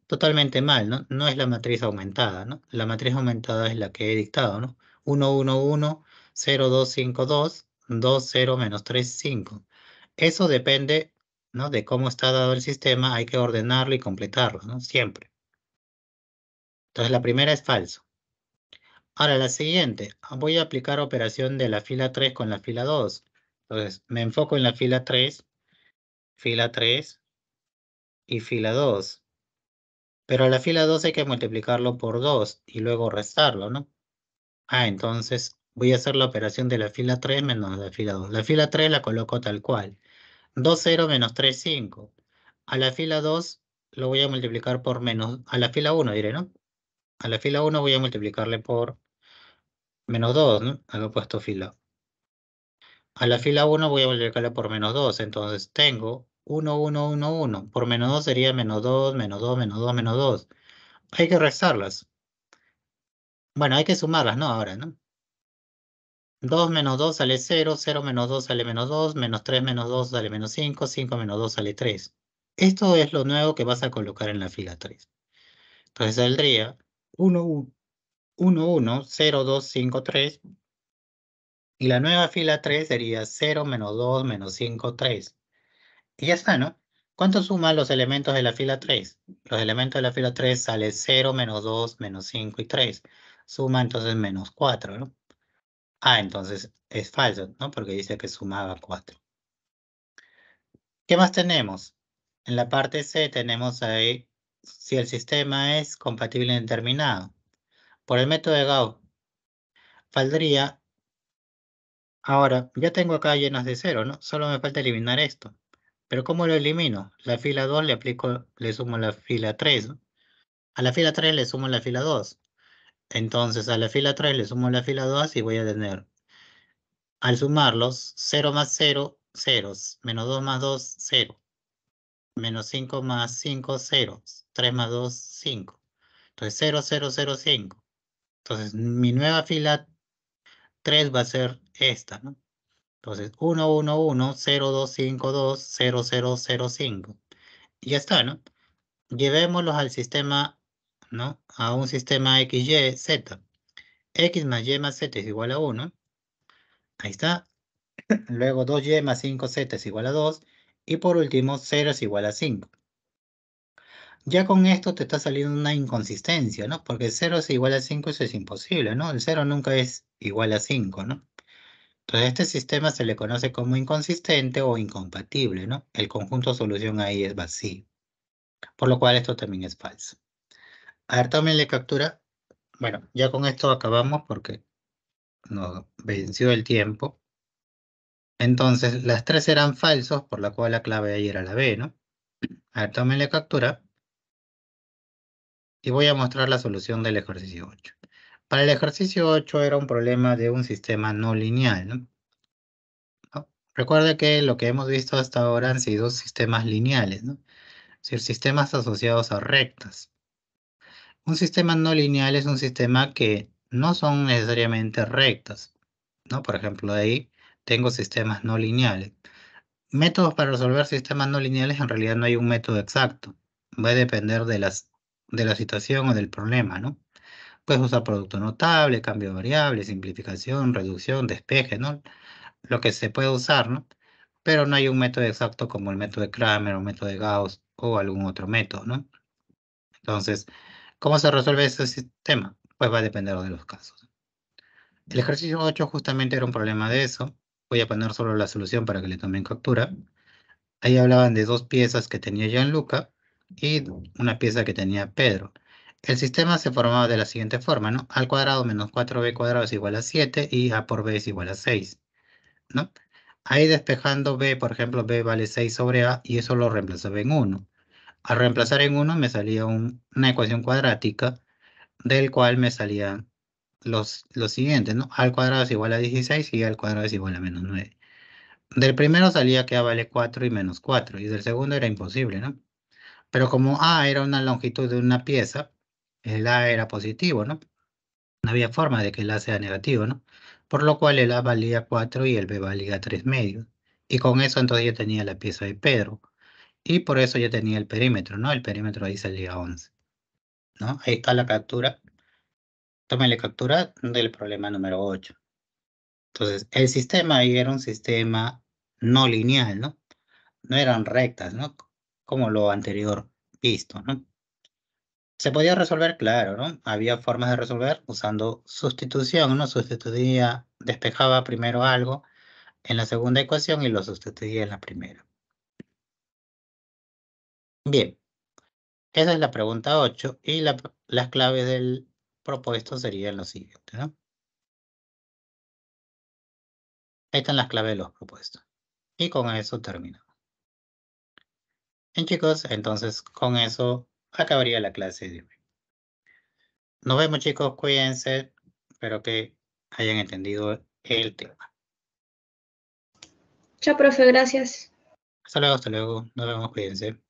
Totalmente mal, ¿no? No es la matriz aumentada, ¿no? La matriz aumentada es la que he dictado, ¿no? 111 0252 20 menos 35. Eso depende ¿no? de cómo está dado el sistema, hay que ordenarlo y completarlo, ¿no? siempre. Entonces la primera es falso. Ahora la siguiente, voy a aplicar operación de la fila 3 con la fila 2. Entonces me enfoco en la fila 3, fila 3 y fila 2. Pero la fila 2 hay que multiplicarlo por 2 y luego restarlo, ¿no? Ah, entonces voy a hacer la operación de la fila 3 menos la fila 2. La fila 3 la coloco tal cual. 2, 0 menos 3, 5. A la fila 2 lo voy a multiplicar por menos, a la fila 1 diré, ¿no? A la fila 1 voy a multiplicarle por menos 2, ¿no? Al puesto fila. A la fila 1 voy a multiplicarle por menos 2, entonces tengo 1, 1, 1, 1. Por menos 2 sería menos 2, menos 2, menos 2, menos 2. Hay que restarlas. Bueno, hay que sumarlas, ¿no? Ahora, ¿no? 2 menos 2 sale 0, 0 menos 2 sale menos 2, menos 3 menos 2 sale menos 5, 5 menos 2 sale 3. Esto es lo nuevo que vas a colocar en la fila 3. Entonces saldría 1, 1, 1, 0, 2, 5, 3. Y la nueva fila 3 sería 0, menos 2, menos 5, 3. Y ya está, ¿no? ¿Cuánto suman los elementos de la fila 3? Los elementos de la fila 3 sale 0, menos 2, menos 5 y 3 suma entonces menos 4, ¿no? Ah, entonces es falso, ¿no? Porque dice que sumaba 4. ¿Qué más tenemos? En la parte C tenemos ahí si el sistema es compatible e determinado. Por el método de Gauss, faldría, Ahora, ya tengo acá llenas de cero, ¿no? Solo me falta eliminar esto. Pero ¿cómo lo elimino? La fila 2 le aplico, le sumo la fila 3. A la fila 3 le sumo la fila 2. Entonces a la fila 3 le sumo la fila 2 y voy a tener, al sumarlos, 0 más 0, 0, menos 2 más 2, 0, menos 5 más 5, 0, 3 más 2, 5. Entonces 0, 0, 0, 5. Entonces mi nueva fila 3 va a ser esta, ¿no? Entonces 1, 1, 1, 0, 2, 5, 2, 0, 0, 0, 5. Y ya está, ¿no? Llevémoslos al sistema ¿no? A un sistema XYZ. X más Y más Z es igual a 1. Ahí está. <laughs> Luego 2Y más 5Z es igual a 2. Y por último, 0 es igual a 5. Ya con esto te está saliendo una inconsistencia, ¿no? Porque 0 es igual a 5, eso es imposible, ¿no? El 0 nunca es igual a 5, ¿no? Entonces, este sistema se le conoce como inconsistente o incompatible, ¿no? El conjunto solución ahí es vacío. Por lo cual, esto también es falso. A ver, también le captura. Bueno, ya con esto acabamos porque nos venció el tiempo. Entonces, las tres eran falsos, por la cual la clave ahí era la B, ¿no? A ver, también le captura. Y voy a mostrar la solución del ejercicio 8. Para el ejercicio 8 era un problema de un sistema no lineal, ¿no? recuerde que lo que hemos visto hasta ahora han sido sistemas lineales, ¿no? es decir, sistemas asociados a rectas un sistema no lineal es un sistema que no son necesariamente rectas, ¿no? Por ejemplo, ahí tengo sistemas no lineales. Métodos para resolver sistemas no lineales en realidad no hay un método exacto. Va a depender de, las, de la situación o del problema, ¿no? Puedes usar producto notable, cambio de variable, simplificación, reducción, despeje, ¿no? Lo que se puede usar, ¿no? Pero no hay un método exacto como el método de Kramer o el método de Gauss o algún otro método, ¿no? Entonces, ¿Cómo se resuelve ese sistema? Pues va a depender de los casos. El ejercicio 8 justamente era un problema de eso. Voy a poner solo la solución para que le tomen captura. Ahí hablaban de dos piezas que tenía Luca y una pieza que tenía Pedro. El sistema se formaba de la siguiente forma, ¿no? Al cuadrado menos 4b cuadrado es igual a 7 y a por b es igual a 6, ¿no? Ahí despejando b, por ejemplo, b vale 6 sobre a y eso lo reemplazaba en 1. Al reemplazar en 1 me salía una ecuación cuadrática del cual me salían los, los siguientes, ¿no? Al cuadrado es igual a 16 y al cuadrado es igual a menos 9. Del primero salía que A vale 4 y menos 4, y del segundo era imposible, ¿no? Pero como A era una longitud de una pieza, el A era positivo, ¿no? No había forma de que el A sea negativo, ¿no? Por lo cual el A valía 4 y el B valía 3 medios. Y con eso entonces yo tenía la pieza de Pedro. Y por eso yo tenía el perímetro, ¿no? El perímetro ahí salía 11. ¿no? Ahí está la captura. la captura del problema número 8. Entonces, el sistema ahí era un sistema no lineal, ¿no? No eran rectas, ¿no? Como lo anterior visto, ¿no? Se podía resolver, claro, ¿no? Había formas de resolver usando sustitución, ¿no? Sustituía, despejaba primero algo en la segunda ecuación y lo sustituía en la primera. Bien, esa es la pregunta 8 y las claves del propuesto serían lo siguiente. ¿no? Ahí están las claves de los propuestos. Y con eso terminamos. Bien chicos, entonces con eso acabaría la clase de hoy. Nos vemos chicos, cuídense. Espero que hayan entendido el tema. Chao, profe, gracias. Hasta luego, hasta luego. Nos vemos, cuídense.